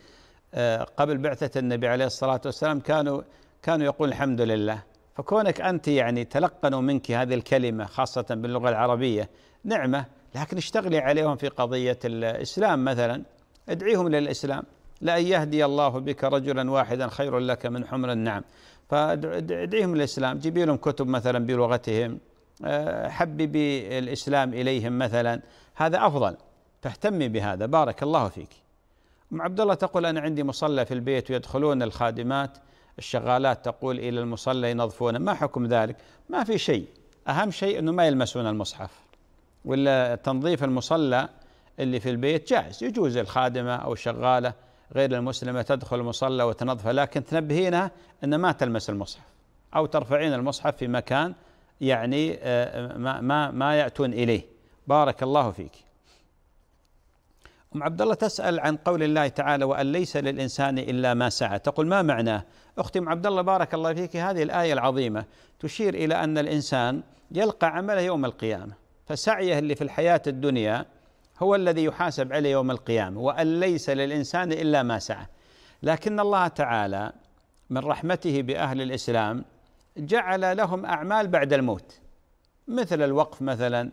A: آه، قبل بعثة النبي عليه الصلاة والسلام كانوا كانوا يقول الحمد لله فكونك أنت يعني تلقنوا منك هذه الكلمة خاصة باللغة العربية نعمة لكن اشتغلي عليهم في قضية الإسلام مثلا ادعيهم للإسلام لأن يهدي الله بك رجلا واحدا خير لك من حمر النعم فادعيهم للإسلام جيبي لهم كتب مثلا بلغتهم حببي الإسلام إليهم مثلا هذا أفضل فاهتمي بهذا بارك الله فيك أم عبد الله تقول أنا عندي مصلى في البيت ويدخلون الخادمات الشغالات تقول إلى المصلى ينظفونه ما حكم ذلك ما في شيء أهم شيء أنه ما يلمسون المصحف ولا تنظيف المصلى اللي في البيت جائز يجوز الخادمة أو الشغالة غير المسلمة تدخل المصلى وتنظفه لكن تنبهينها أن ما تلمس المصحف أو ترفعين المصحف في مكان يعني آه، ما ما ما ياتون اليه بارك الله فيك ام عبد الله تسال عن قول الله تعالى وان ليس للانسان الا ما سعى تقول ما معناه اختي ام عبد الله بارك الله فيك هذه الايه العظيمه تشير الى ان الانسان يلقى عمله يوم القيامه فسعيه اللي في الحياه الدنيا هو الذي يحاسب عليه يوم القيامه وان ليس للانسان الا ما سعى لكن الله تعالى من رحمته باهل الاسلام جعل لهم اعمال بعد الموت مثل الوقف مثلا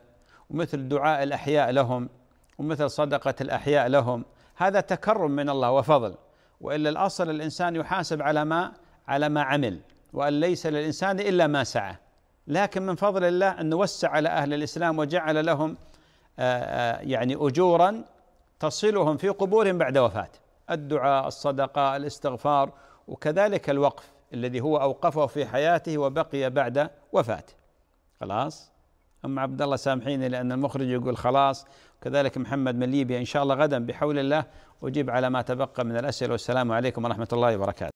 A: ومثل دعاء الاحياء لهم ومثل صدقه الاحياء لهم هذا تكرم من الله وفضل والا الاصل الانسان يحاسب على ما على ما عمل وان ليس للانسان الا ما سعى لكن من فضل الله ان وسع على اهل الاسلام وجعل لهم آه، آه، يعني اجورا تصلهم في قبورهم بعد وفاته الدعاء الصدقه الاستغفار وكذلك الوقف الذي هو أوقفه في حياته وبقي بعد وفاته خلاص أم عبد الله سامحيني لأن المخرج يقول خلاص كذلك محمد من ليبيا إن شاء الله غدا بحول الله أجيب على ما تبقى من الأسئلة والسلام عليكم ورحمة الله وبركاته